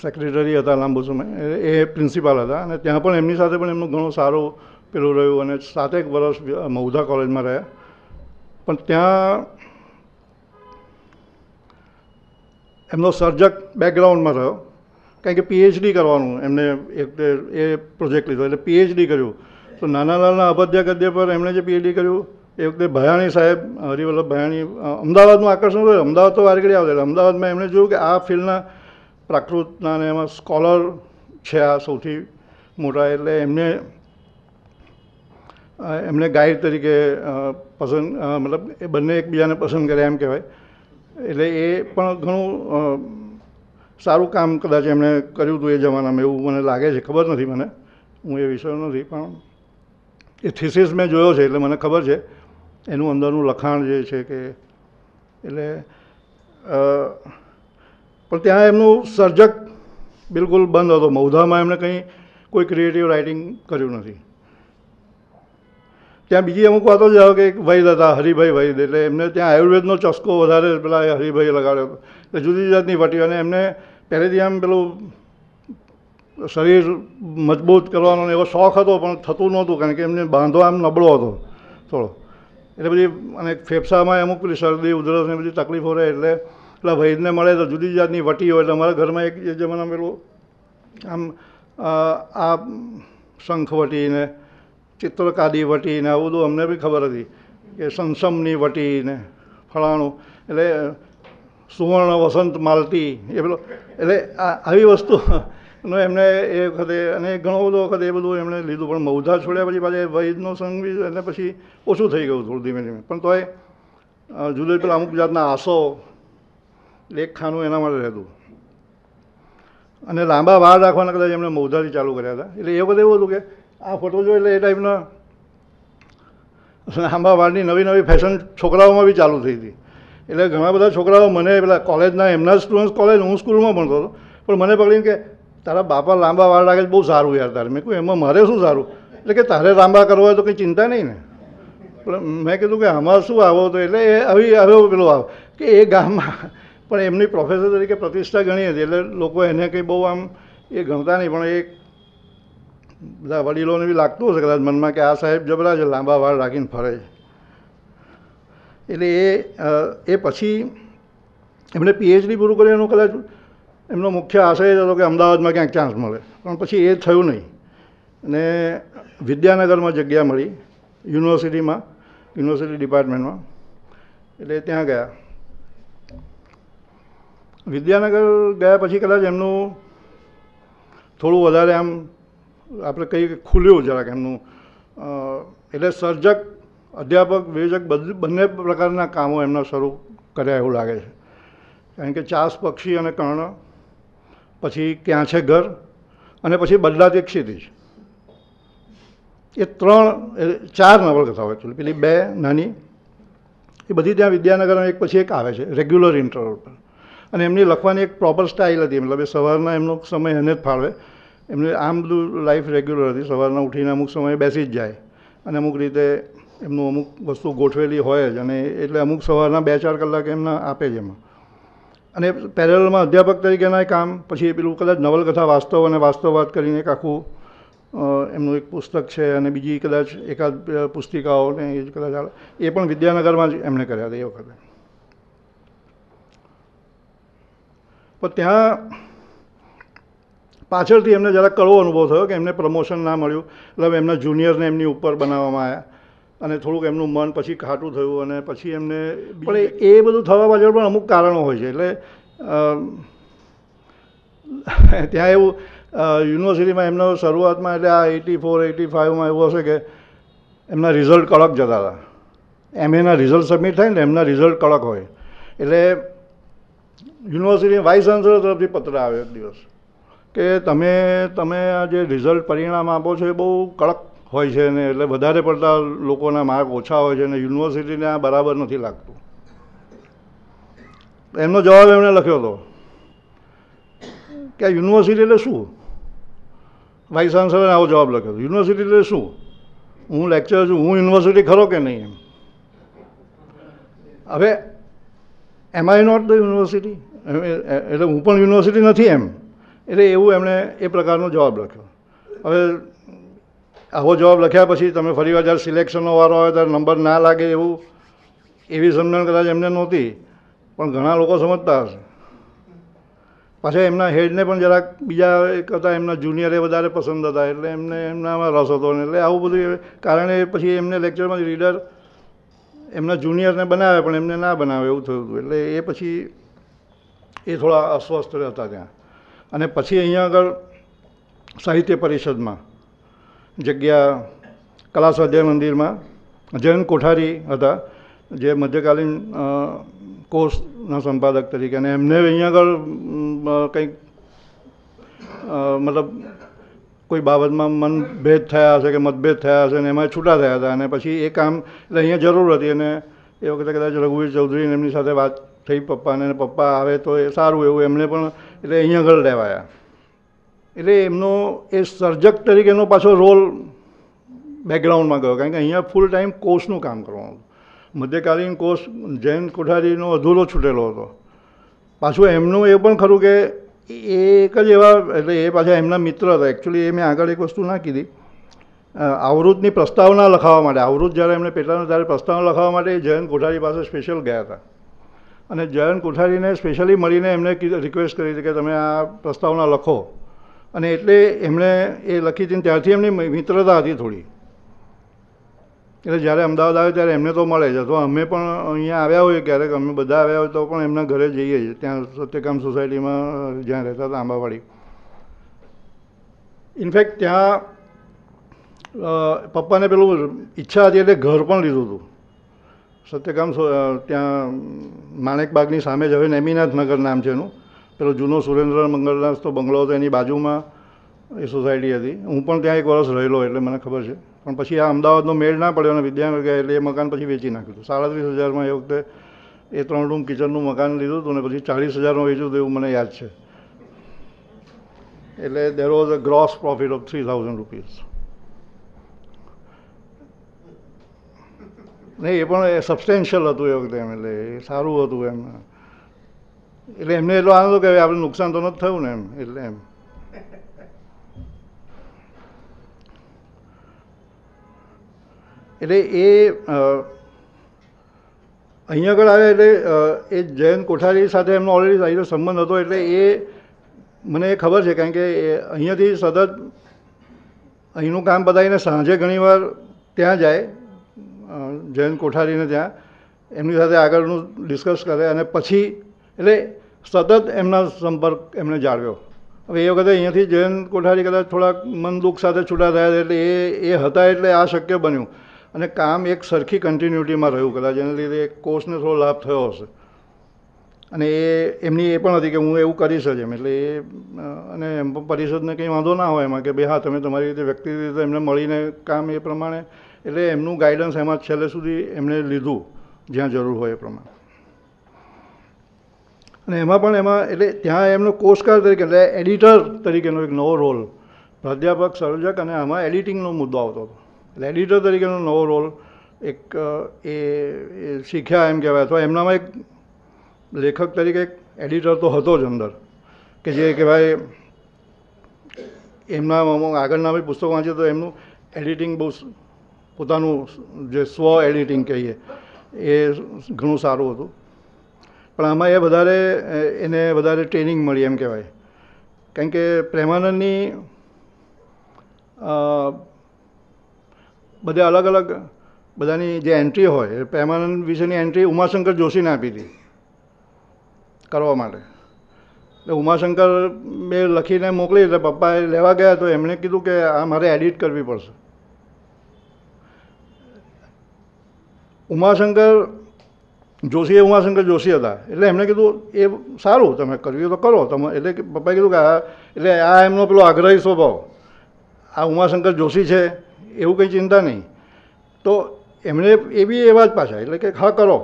સેક્રેટરી હતા લાંબો સમય એ પ્રિન્સિપાલ હતા અને ત્યાં પણ એમની સાથે પણ એમનો ઘણો સારો પેલો રહ્યું અને સાતેક વર્ષ મૌધા કોલેજમાં રહ્યા પણ ત્યાં એમનો સર્જક બેકગ્રાઉન્ડમાં રહ્યો કારણ કે પીએચડી કરવાનું એમને એક એ પ્રોજેક્ટ લીધો એટલે પીએચડી કર્યું તો નાના નાના અભદ્ય ગદ્ય પર એમણે જે પીએચડી કર્યું એ વખતે ભયાણી સાહેબ હરિવલ્લભ ભયાણી અમદાવાદનું આકર્ષણ રહ્યું અમદાવાદ તો વારગડી આવે એટલે અમદાવાદમાં એમણે જોયું કે આ ફિલ્ડના પ્રાકૃતના ને એમાં સ્કોલર છે આ સૌથી મોટા એટલે એમને એમને ગાઈડ તરીકે પસંદ મતલબ એ બંને એકબીજાને પસંદ કર્યા એમ કહેવાય એટલે એ પણ ઘણું સારું કામ કદાચ એમણે કર્યું હતું એ જમાનામાં એવું મને લાગે છે ખબર નથી મને હું એ વિષયો નથી પણ એ થિસિસ મેં જોયો છે એટલે મને ખબર છે એનું અંદરનું લખાણ જે છે કે એટલે પણ ત્યાં એમનું સર્જક બિલકુલ બંધ હતો મૌધામાં એમણે કંઈ કોઈ ક્રિએટિવ રાઇટિંગ કર્યું નથી ત્યાં બીજી અમુક વાતો જાઓ કે વૈદ હતા હરિભાઈ વૈદ એટલે એમને ત્યાં આયુર્વેદનો ચસ્કો વધારે પેલા એ હરિભાઈ લગાડ્યો હતો એટલે જુદી જાતની વટી અને એમને પહેલેથી આમ પેલું શરીર મજબૂત કરવાનો એવો શોખ હતો પણ થતું નહોતું કારણ કે એમને બાંધો આમ નબળો હતો થોડો એટલે બધી અને ફેફસામાં અમુક પેલી શરદી ઉધરસ ને બધી તકલીફો રહે એટલે એટલે વૈદને મળે તો જુદી જાતની વટી હોય એટલે અમારા ઘરમાં એક જમાના પેલું આમ આ શંખવટીને ચિત્રકાદી વટીને આવું બધું અમને બી ખબર હતી કે સંસમની વટીને ફળાણું એટલે સુવર્ણ વસંત માલતી એ પેલો એટલે આવી વસ્તુ નો એમને એ વખતે અને ઘણો બધો વખત એ બધું એમણે લીધું પણ મૌધા છોડ્યા પછી પાછા વૈદનો સંગ બી એટલે પછી ઓછું થઈ ગયું થોડું ધીમે ધીમે પણ તોય જુદા પેલા અમુક જાતના આસો લેખ લેખખાનું એના માટે રહેતું અને લાંબા વાળ રાખવાના કદાચ એમણે મૌધારી ચાલુ કર્યા હતા એટલે એ બધું એવું હતું કે આ ફોટો જો એટલે એ ટાઈપના લાંબા વાળની નવી નવી ફેશન છોકરાઓમાં બી ચાલુ થઈ હતી એટલે ઘણા બધા છોકરાઓ મને પેલા કોલેજના એમના સ્ટુડન્ટ્સ કોલેજ હું સ્કૂલમાં ભણતો હતો પણ મને પકડીને કે તારા બાપા લાંબા વાળ રાખે બહુ સારું યાર તારે મેં કહ્યું એમાં મારે શું સારું એટલે કે તારે લાંબા કરવા હોય તો કંઈ ચિંતા નહીં ને પણ મેં કીધું કે આમાં શું આવો તો એટલે એ આવી હવે પેલો આવ કે એ ગામમાં પણ એમની પ્રોફેસર તરીકે પ્રતિષ્ઠા ઘણી હતી એટલે લોકો એને કંઈ બહુ આમ એ ગણતા નહીં પણ એ બધા વડીલોને બી લાગતું હશે કદાચ મનમાં કે આ સાહેબ જબરા છે લાંબા વાળ રાખીને ફરે એટલે એ એ પછી એમણે પીએચડી પૂરું કર્યું એનો કદાચ એમનો મુખ્ય આશય હતો કે અમદાવાદમાં ક્યાંક ચાન્સ મળે પણ પછી એ થયું નહીં અને વિદ્યાનગરમાં જગ્યા મળી યુનિવર્સિટીમાં યુનિવર્સિટી ડિપાર્ટમેન્ટમાં એટલે ત્યાં ગયા વિદ્યાનગર ગયા પછી કદાચ એમનું થોડું વધારે આમ આપણે કહીએ ખુલ્યું જરાક એમનું એટલે સર્જક અધ્યાપક વિવેચક બધું બંને પ્રકારના કામો એમના શરૂ કર્યા એવું લાગે છે કારણ કે ચાસ પક્ષી અને કર્ણ પછી ક્યાં છે ઘર અને પછી બદલાતી ક્ષિતિજ એ ત્રણ ચાર નવલકથાઓ એકચુઅલી પેલી બે નાની એ બધી ત્યાં વિદ્યાનગરમાં એક પછી એક આવે છે રેગ્યુલર ઇન્ટરવલ પર અને એમની લખવાની એક પ્રોપર સ્ટાઇલ હતી મતલબ એ સવારના એમનો સમય એને જ ફાળવે એમને આમ બધું લાઈફ રેગ્યુલર હતી સવારના ઉઠીને અમુક સમયે બેસી જ જાય અને અમુક રીતે એમનું અમુક વસ્તુ ગોઠવેલી હોય જ અને એટલે અમુક સવારના બે ચાર કલાક એમના આપે જ એમાં અને પેરેલમાં અધ્યાપક તરીકેના કામ પછી પેલું કદાચ નવલકથા વાસ્તવ અને વાસ્તવવાદ કરીને એક આખું એમનું એક પુસ્તક છે અને બીજી કદાચ એકાદ પુસ્તિકાઓને એ જ કદાચ એ પણ વિદ્યાનગરમાં જ એમણે કર્યા હતા એ વખતે પણ ત્યાં પાછળથી એમને જરાક કડવો અનુભવ થયો કે એમને પ્રમોશન ના મળ્યું મતલબ એમના જુનિયરને એમની ઉપર બનાવવામાં આવ્યા અને થોડુંક એમનું મન પછી ખાટું થયું અને પછી એમને પણ એ બધું થવા પાછળ પણ અમુક કારણો હોય છે એટલે ત્યાં એવું યુનિવર્સિટીમાં એમનો શરૂઆતમાં એટલે આ એટી ફોર એટી ફાઇવમાં એવું હશે કે એમના રિઝલ્ટ કડક જતા હતા એમએના રિઝલ્ટ સબમિટ થાય ને એમના રિઝલ્ટ કડક હોય એટલે યુનિવર્સિટી વાઇસ ચાન્સલર તરફથી પત્ર આવ્યો એક દિવસ કે તમે તમે આ જે રિઝલ્ટ પરિણામ આપો છો એ બહુ કડક હોય છે ને એટલે વધારે પડતા લોકોના માર્ક ઓછા હોય છે ને યુનિવર્સિટીને આ બરાબર નથી લાગતું એમનો જવાબ એમણે લખ્યો હતો કે યુનિવર્સિટી એટલે શું વાઇસ ચાન્સલરે આવો જવાબ લખ્યો હતો યુનિવર્સિટી એટલે શું હું લેક્ચર છું હું યુનિવર્સિટી ખરો કે નહીં એમ હવે am I not the university એટલે હું પણ યુનિવર્સિટી નથી એમ એટલે એવું એમણે એ પ્રકારનો જવાબ લખ્યો હવે આવો જવાબ લખ્યા પછી તમે ફરી વાર જ્યારે સિલેક્શનનો વારો આવે ત્યારે નંબર ના લાગે એવું એવી સમજણ કદાચ એમને નહોતી પણ ઘણા લોકો સમજતા હશે પાછા એમના હેડને પણ જરાક બીજા કરતાં એમના જુનિયરે વધારે પસંદ હતા એટલે એમને એમનામાં રસ હતો ને એટલે આવું બધું કારણે પછી એમને લેક્ચરમાં રીડર એમના જુનિયરને બનાવે પણ એમને ના બનાવે એવું થયું હતું એટલે એ પછી એ થોડા અસ્વસ્થ રહેતા ત્યાં અને પછી અહીંયા આગળ સાહિત્ય પરિષદમાં જગ્યા કલા સ્વાધ્યાય મંદિરમાં જયંત કોઠારી હતા જે મધ્યકાલીન કોર્સના સંપાદક તરીકે અને એમને અહીંયા આગળ કંઈક મતલબ કોઈ બાબતમાં મનભેદ થયા હશે કે મતભેદ થયા હશે અને એમાં છૂટા થયા હતા અને પછી એ કામ એટલે અહીંયા જરૂર હતી અને એ વખતે કદાચ રઘુવીર ચૌધરી એમની સાથે વાત થઈ પપ્પાને પપ્પા આવે તો એ સારું એવું એમને પણ એટલે અહીંયા આગળ લેવાયા એટલે એમનો એ સર્જક તરીકેનો પાછો રોલ બેકગ્રાઉન્ડમાં ગયો કારણ કે અહીંયા ફૂલ ટાઈમ કોર્સનું કામ કરવાનું મધ્યકાલીન કોર્સ જૈન કોઠારીનો અધૂરો છૂટેલો હતો પાછું એમનું એ પણ ખરું કે એ એક જ એવા એટલે એ પાછા એમના મિત્ર હતા એકચ્યુઅલી એ મેં આગળ એક વસ્તુ ના કીધી આવૃતની પ્રસ્તાવના લખાવવા માટે આવૃત જ્યારે એમને પેટાના ત્યારે પ્રસ્તાવના લખાવવા માટે એ જયંત કોઠારી પાસે સ્પેશિયલ ગયા હતા અને જયંત કોઠારીને સ્પેશિયલી મળીને એમને રિક્વેસ્ટ કરી હતી કે તમે આ પ્રસ્તાવના લખો અને એટલે એમણે એ લખી હતી ત્યારથી એમની મિત્રતા હતી થોડી એટલે જ્યારે અમદાવાદ આવે ત્યારે એમને તો મળે છે અથવા અમે પણ અહીંયા આવ્યા હોઈએ ક્યારેક અમે બધા આવ્યા હોય તો પણ એમના ઘરે જઈએ છીએ ત્યાં સત્યકામ સોસાયટીમાં જ્યાં રહેતા હતા આંબાવાડી ઇનફેક્ટ ત્યાં પપ્પાને પેલું ઈચ્છા હતી એટલે ઘર પણ લીધું હતું સત્યકામ ત્યાં માણેકબાગની સામે જ હવે નેમિનાથ નગર નામ છે એનું પેલો જૂનો સુરેન્દ્ર મંગળદાસ તો બંગલો હતો એની બાજુમાં એ સોસાયટી હતી હું પણ ત્યાં એક વર્ષ રહેલો એટલે મને ખબર છે પણ પછી આ અમદાવાદનો મેળ ના પડ્યો અને વિદ્યાનગર ગયા એટલે એ મકાન પછી વેચી નાખ્યું હતું સાડત્રીસ હજારમાં એ વખતે એ ત્રણ રૂમ કિચનનું મકાન લીધું હતું ને પછી ચાળીસ હજારમાં વેચ્યું હતું એવું મને યાદ છે એટલે there was a gross profit of three thousand rupees નહીં એ પણ એ સબસ્ટેન્શિયલ હતું એ વખતે એમ એટલે એ સારું હતું એમ એટલે એમને એટલો આનંદ હતો કે આપણે નુકસાન તો નથી થયું ને એમ એટલે એમ એટલે એ અહીંયા આગળ આવ્યા એટલે એ જયંત કોઠારી સાથે એમનો ઓલરેડી અહીંનો સંબંધ હતો એટલે એ મને ખબર છે કારણ કે અહીંયાથી સતત અહીંનું કામ બતાવીને સાંજે ઘણીવાર ત્યાં જાય જયંત કોઠારીને ત્યાં એમની સાથે આગળનું ડિસ્કસ કરે અને પછી એટલે સતત એમના સંપર્ક એમણે જાળવ્યો હવે એ વખતે અહીંયાથી જયંત કોઠારી કદાચ થોડાક મન દુઃખ સાથે છૂટા થયા એટલે એ એ હતા એટલે આ શક્ય બન્યું અને કામ એક સરખી કન્ટિન્યુટીમાં રહ્યું કદાચ એના લીધે કોર્સને થોડો લાભ થયો હશે અને એ એમની એ પણ હતી કે હું એવું કરીશ જ એમ એટલે એ અને એમ પરિષદને કંઈ વાંધો ના હોય એમાં કે ભાઈ હા તમે તમારી રીતે વ્યક્તિ રીતે એમને મળીને કામ એ પ્રમાણે એટલે એમનું ગાઈડન્સ એમાં છેલ્લે સુધી એમણે લીધું જ્યાં જરૂર હોય એ પ્રમાણે અને એમાં પણ એમાં એટલે ત્યાં એમનો કોર્સકાર તરીકે એટલે એડિટર તરીકેનો એક નવો રોલ પ્રાધ્યાપક સર્જક અને આમાં એડિટિંગનો મુદ્દો આવતો હતો એટલે એડિટર તરીકેનો નવો રોલ એક એ શીખ્યા એમ કહેવાય અથવા એમનામાં એક લેખક તરીકે એક એડિટર તો હતો જ અંદર કે જે કહેવાય એમના આગળના બી પુસ્તકો વાંચે તો એમનું એડિટિંગ બહુ પોતાનું જે સ્વ એડિટિંગ કહીએ એ ઘણું સારું હતું પણ આમાં એ વધારે એને વધારે ટ્રેનિંગ મળી એમ કહેવાય કારણ કે પ્રેમાનંદની બધે અલગ અલગ બધાની જે એન્ટ્રી હોય પ્રેમાનંદ વિશેની એન્ટ્રી ઉમાશંકર જોશીને આપી હતી કરવા માટે એટલે ઉમાશંકર મેં લખીને મોકલી એટલે પપ્પાએ લેવા ગયા તો એમણે કીધું કે આ મારે એડિટ કરવી પડશે ઉમાશંકર જોશી એ ઉમાશંકર જોશી હતા એટલે એમણે કીધું એ સારું તમે કર્યું તો કરો તમે એટલે પપ્પાએ કીધું કે આ એટલે આ એમનો પેલો આગ્રહી સ્વભાવ આ ઉમાશંકર જોશી છે એવું કંઈ ચિંતા નહીં તો એમણે એ બી એવા જ પાછા એટલે કે હા કરો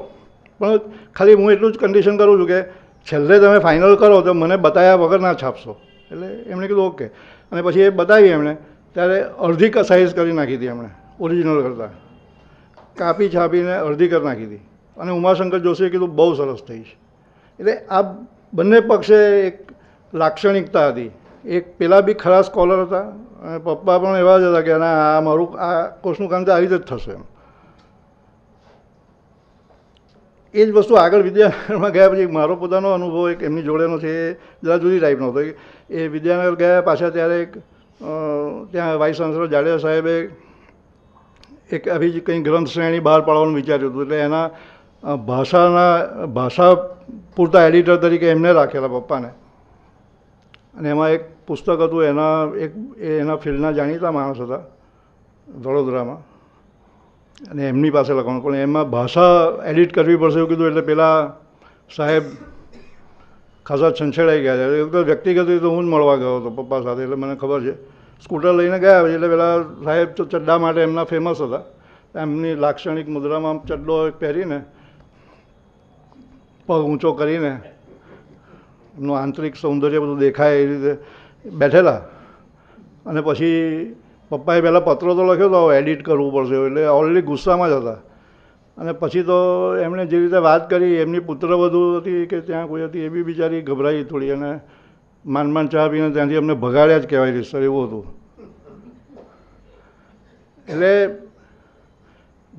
પણ ખાલી હું એટલું જ કન્ડિશન કરું છું કે છેલ્લે તમે ફાઇનલ કરો તો મને બતાવ્યા વગર ના છાપશો એટલે એમણે કીધું ઓકે અને પછી એ બતાવી એમણે ત્યારે અડધી સાઇઝ કરી નાખી હતી એમણે ઓરિજિનલ કરતાં કાપી છાપીને અડધી કરી નાખી હતી અને ઉમાશંકર જોશીએ કીધું બહુ સરસ થઈ છે એટલે આ બંને પક્ષે એક લાક્ષણિકતા હતી એક પહેલાં બી ખરા સ્કોલર હતા અને પપ્પા પણ એવા જ હતા કે ના આ મારું આ કોર્સનું કામ તો આવી રીતે જ થશે એમ એ જ વસ્તુ આગળ વિદ્યાનગરમાં ગયા પછી મારો પોતાનો અનુભવ એક એમની જોડેનો છે એ જરા જુદી ટાઈપનો હતો એ વિદ્યાનગર ગયા પાછા ત્યારે એક ત્યાં વાઇસ ચાન્સલર જાડેજા સાહેબે એક આવી જ કંઈ ગ્રંથ શ્રેણી બહાર પાડવાનું વિચાર્યું હતું એટલે એના ભાષાના ભાષા પૂરતા એડિટર તરીકે એમને રાખેલા પપ્પાને અને એમાં એક પુસ્તક હતું એના એક એના ફિલ્ડના જાણીતા માણસ હતા વડોદરામાં અને એમની પાસે લખવાનું પણ એમાં ભાષા એડિટ કરવી પડશે એવું કીધું એટલે પેલા સાહેબ ખાસા છંછેડાઈ ગયા છે એક તો વ્યક્તિગત રીતે હું જ મળવા ગયો હતો પપ્પા સાથે એટલે મને ખબર છે સ્કૂટર લઈને ગયા એટલે પેલા સાહેબ તો ચડ્ડા માટે એમના ફેમસ હતા એમની લાક્ષણિક મુદ્રામાં ચડ્ડો પહેરીને પગ ઊંચો કરીને એમનું આંતરિક સૌંદર્ય બધું દેખાય એ રીતે બેઠેલા અને પછી પપ્પાએ પહેલાં પત્રો તો લખ્યો હતો એડિટ કરવું પડશે એટલે ઓલરેડી ગુસ્સામાં જ હતા અને પછી તો એમણે જે રીતે વાત કરી એમની પુત્ર વધુ હતી કે ત્યાં કોઈ હતી એ બી બિચારી ગભરાઈ થોડી અને માન ચા પીને ત્યાંથી અમને ભગાડ્યા જ કહેવાય છે સર એવું હતું એટલે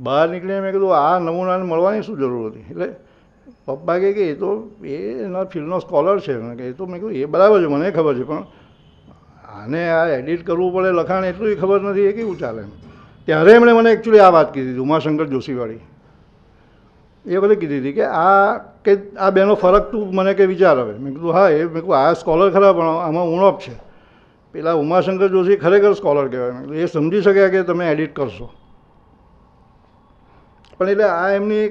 બહાર નીકળીને મેં કીધું આ નમૂનાને મળવાની શું જરૂર હતી એટલે પપ્પા કહે કે એ તો એ એના ફિલ્ડનો સ્કોલર છે કે એ તો મેં કીધું એ બરાબર છે મને ખબર છે પણ આને આ એડિટ કરવું પડે લખાણ એટલું ખબર નથી એ કેવું ચાલે ત્યારે એમણે મને એકચ્યુઅલી આ વાત કીધી ઉમાશંકર જોશીવાળી એ બધે કીધી હતી કે આ કે આ બેનો ફરક તું મને કે વિચાર આવે મેં કીધું હા એ મેં કીધું આ સ્કોલર ખરા પણ આમાં ઉણપ છે પેલા ઉમાશંકર જોશી ખરેખર સ્કોલર કહેવાય મેં એ સમજી શક્યા કે તમે એડિટ કરશો પણ એટલે આ એમની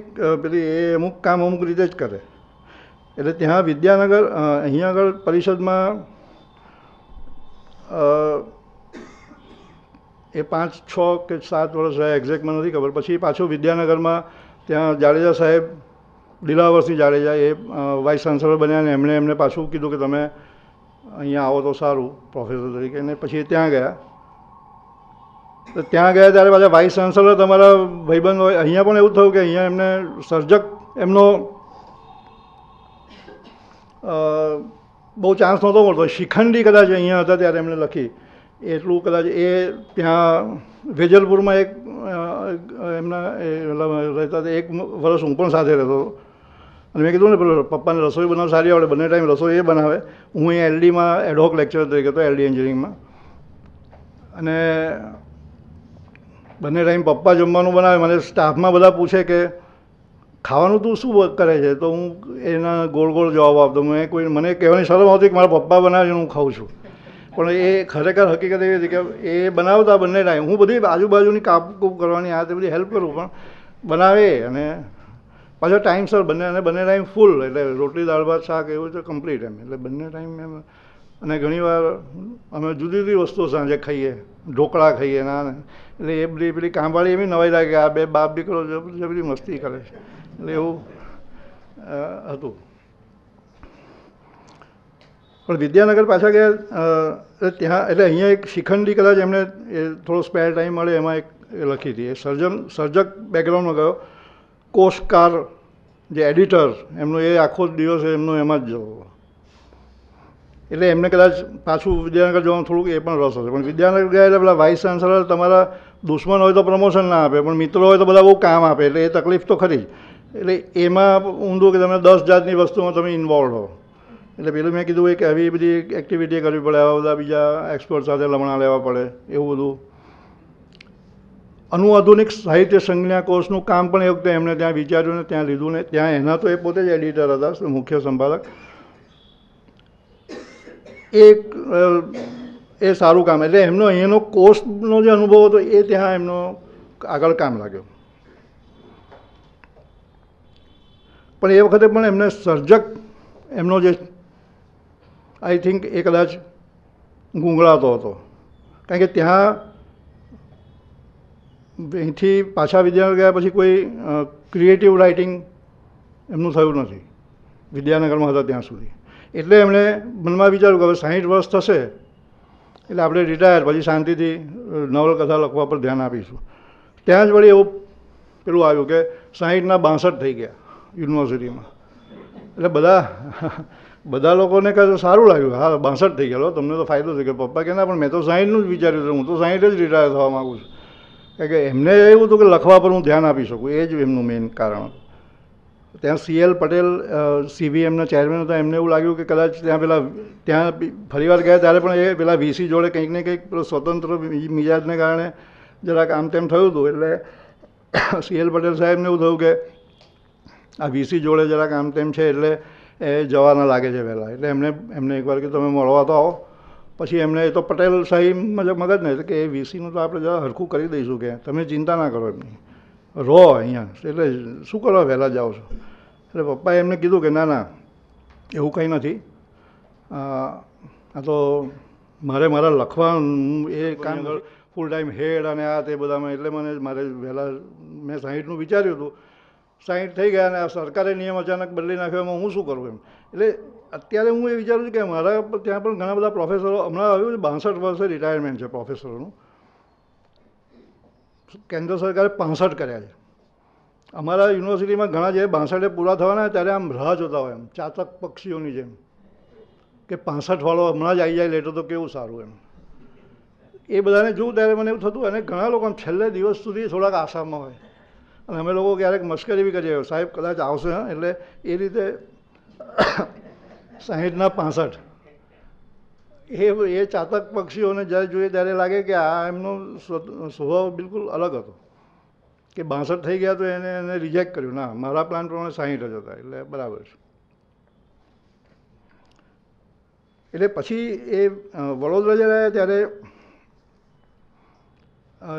પેલી એ અમુક કામ અમુક રીતે જ કરે એટલે ત્યાં વિદ્યાનગર અહીંયા આગળ પરિષદમાં એ પાંચ છ કે સાત વર્ષ રહ્યા એક્ઝેક્ટમાં નથી ખબર પછી પાછો વિદ્યાનગરમાં ત્યાં જાડેજા સાહેબ દિલાવરસિંહ જાડેજા એ વાઇસ ચાન્સલર બન્યા ને એમણે એમને પાછું કીધું કે તમે અહીંયા આવો તો સારું પ્રોફેસર તરીકે ને પછી ત્યાં ગયા તો ત્યાં ગયા ત્યારે પાછા વાઇસ ચાન્સલર તમારા ભાઈબંધ હોય અહીંયા પણ એવું થયું કે અહીંયા એમને સર્જક એમનો બહુ ચાન્સ નહોતો મળતો શિખંડી કદાચ અહીંયા હતા ત્યારે એમણે લખી એટલું કદાચ એ ત્યાં વેજલપુરમાં એક એમના રહેતા એક વર્ષ હું પણ સાથે રહેતો હતો અને મેં કીધું ને પેલો પપ્પાને રસોઈ બનાવ સારી આવડે બંને ટાઈમ રસોઈ એ બનાવે હું અહીંયા એલડીમાં એડહોક લેક્ચર તરીકે હતો એલડી એન્જિનિયરિંગમાં અને બંને ટાઈમ પપ્પા જમવાનું બનાવે મને સ્ટાફમાં બધા પૂછે કે ખાવાનું તું શું કરે છે તો હું એના ગોળ ગોળ જવાબ આપતો મેં કોઈ મને કહેવાની શરમ આવતી કે મારા પપ્પા બનાવે છે હું ખાઉં છું પણ એ ખરેખર હકીકત એવી હતી કે એ બનાવતા બંને ટાઈમ હું બધી આજુબાજુની કાપ કૂપ કરવાની આ તે બધી હેલ્પ કરું પણ બનાવે અને પાછો ટાઈમસર બંને અને બંને ટાઈમ ફૂલ એટલે રોટલી દાળ ભાત શાક એવું તો કમ્પ્લીટ એમ એટલે બંને ટાઈમ એમ અને ઘણીવાર અમે જુદી જુદી વસ્તુઓ સાંજે ખાઈએ ઢોકળા ખાઈએ ના એટલે એ બધી પેલી કાંભાળી એવી નવાઈ લાગે આ બે બાપ દીકરો બધી મસ્તી કરે છે એટલે એવું હતું પણ વિદ્યાનગર પાછા ગયા ત્યાં એટલે અહીંયા એક શિખંડી કદાચ એમણે એ થોડો સ્પેર ટાઈમ મળે એમાં એક લખી હતી એ સર્જન સર્જક બેકગ્રાઉન્ડમાં ગયો કોષકાર જે એડિટર એમનો એ આખો દિવસ એમનો એમાં જ જવો એટલે એમને કદાચ પાછું વિદ્યાનગર જવાનું થોડુંક એ પણ રસ હશે પણ વિદ્યાનગર ગયા એટલે પેલા વાઇસ ચાન્સલર તમારા દુશ્મન હોય તો પ્રમોશન ના આપે પણ મિત્રો હોય તો બધા બહુ કામ આપે એટલે એ તકલીફ તો ખરી એટલે એમાં ઊંધું કે તમે દસ જાતની વસ્તુમાં તમે ઇન્વોલ્વ હો એટલે પેલું મેં કીધું એક આવી બધી એક્ટિવિટી કરવી પડે આવા બધા બીજા એક્સપર્ટ સાથે લમણા લેવા પડે એવું બધું અનુઆધુનિક સાહિત્ય સંજ્ઞા કોર્સનું કામ પણ એ વખતે એમણે ત્યાં વિચાર્યું ને ત્યાં લીધું ને ત્યાં એના તો એ પોતે જ એડિટર હતા મુખ્ય સંપાદક એક એ સારું કામ એટલે એમનો અહીંયાનો કોર્સનો જે અનુભવ હતો એ ત્યાં એમનો આગળ કામ લાગ્યો પણ એ વખતે પણ એમને સર્જક એમનો જે આઈ થિંક એ કદાચ ગૂંગળાતો હતો કારણ કે ત્યાં અહીંથી પાછા વિદ્યાનગર ગયા પછી કોઈ ક્રિએટિવ રાઇટિંગ એમનું થયું નથી વિદ્યાનગરમાં હતા ત્યાં સુધી એટલે એમણે મનમાં વિચાર્યું કે હવે સાહીઠ વર્ષ થશે એટલે આપણે રિટાયર પછી શાંતિથી નવલકથા લખવા પર ધ્યાન આપીશું ત્યાં જ વળી એવું પેલું આવ્યું કે સાહીઠના બાસઠ થઈ ગયા યુનિવર્સિટીમાં એટલે બધા બધા લોકોને કહે સારું લાગ્યું હા બાસઠ થઈ ગયેલો તમને તો ફાયદો થયો કે પપ્પા કે ના પણ મેં તો સાહીઠનું જ વિચાર્યું હતું હું તો સાહીઠ જ રિટાયર થવા માગું છું કે એમને એવું હતું કે લખવા પર હું ધ્યાન આપી શકું એ જ એમનું મેઇન કારણ ત્યાં સીએલ પટેલ સીબી એમના ચેરમેન હતા એમને એવું લાગ્યું કે કદાચ ત્યાં પેલા ત્યાં ફરીવાર ગયા ત્યારે પણ એ પેલા વીસી જોડે કંઈક ને કંઈક પેલો સ્વતંત્ર મિજાજને કારણે જરાક આમ તેમ થયું હતું એટલે સીએલ પટેલ સાહેબને એવું થયું કે આ વીસી જોડે જરાક આમ તેમ છે એટલે એ જવાના લાગે છે પહેલાં એટલે એમને એમને એકવાર કે તમે મળવા તો આવો પછી એમને એ તો પટેલ સાહેબ મગજને એટલે કે એ વીસીનું તો આપણે જરા હરખું કરી દઈશું કે તમે ચિંતા ના કરો એમની રહો અહીંયા એટલે શું કરવા વહેલા જાઓ છો એટલે પપ્પાએ એમને કીધું કે ના ના એવું કંઈ નથી આ તો મારે મારા લખવાનું એ કામ ફૂલ ટાઈમ હેડ અને આ તે બધામાં એટલે મને મારે વહેલા મેં સાહીઠનું વિચાર્યું હતું સાહીઠ થઈ ગયા અને આ સરકારે નિયમ અચાનક બદલી નાખ્યો એમાં હું શું કરું એમ એટલે અત્યારે હું એ વિચારું છું કે મારા ત્યાં પણ ઘણા બધા પ્રોફેસરો હમણાં આવ્યું છે બાસઠ વર્ષે રિટાયરમેન્ટ છે પ્રોફેસરોનું કેન્દ્ર સરકારે પાસઠ કર્યા છે અમારા યુનિવર્સિટીમાં ઘણા જે બાસઠે પૂરા થવાના ત્યારે આમ રાહ જોતા હોય એમ ચાતક પક્ષીઓની જેમ કે પાસઠવાળો હમણાં જ આવી જાય લેટો તો કેવું સારું એમ એ બધાને જોઉં ત્યારે મને એવું થતું અને ઘણા લોકો છેલ્લે દિવસ સુધી થોડાક આશામાં હોય અને અમે લોકો ક્યારેક મશ્કરી બી કરીએ સાહેબ કદાચ આવશે હા એટલે એ રીતે સાહીઠના પાસઠ એ એ ચાતક પક્ષીઓને જ્યારે જોઈએ ત્યારે લાગે કે આ એમનો સ્વભાવ બિલકુલ અલગ હતો કે બાસઠ થઈ ગયા તો એને એને રિજેક્ટ કર્યું ના મારા પ્લાન પ્રમાણે સાહીઠ જ હતા એટલે બરાબર છે એટલે પછી એ વડોદરા જ્યારે આવ્યા ત્યારે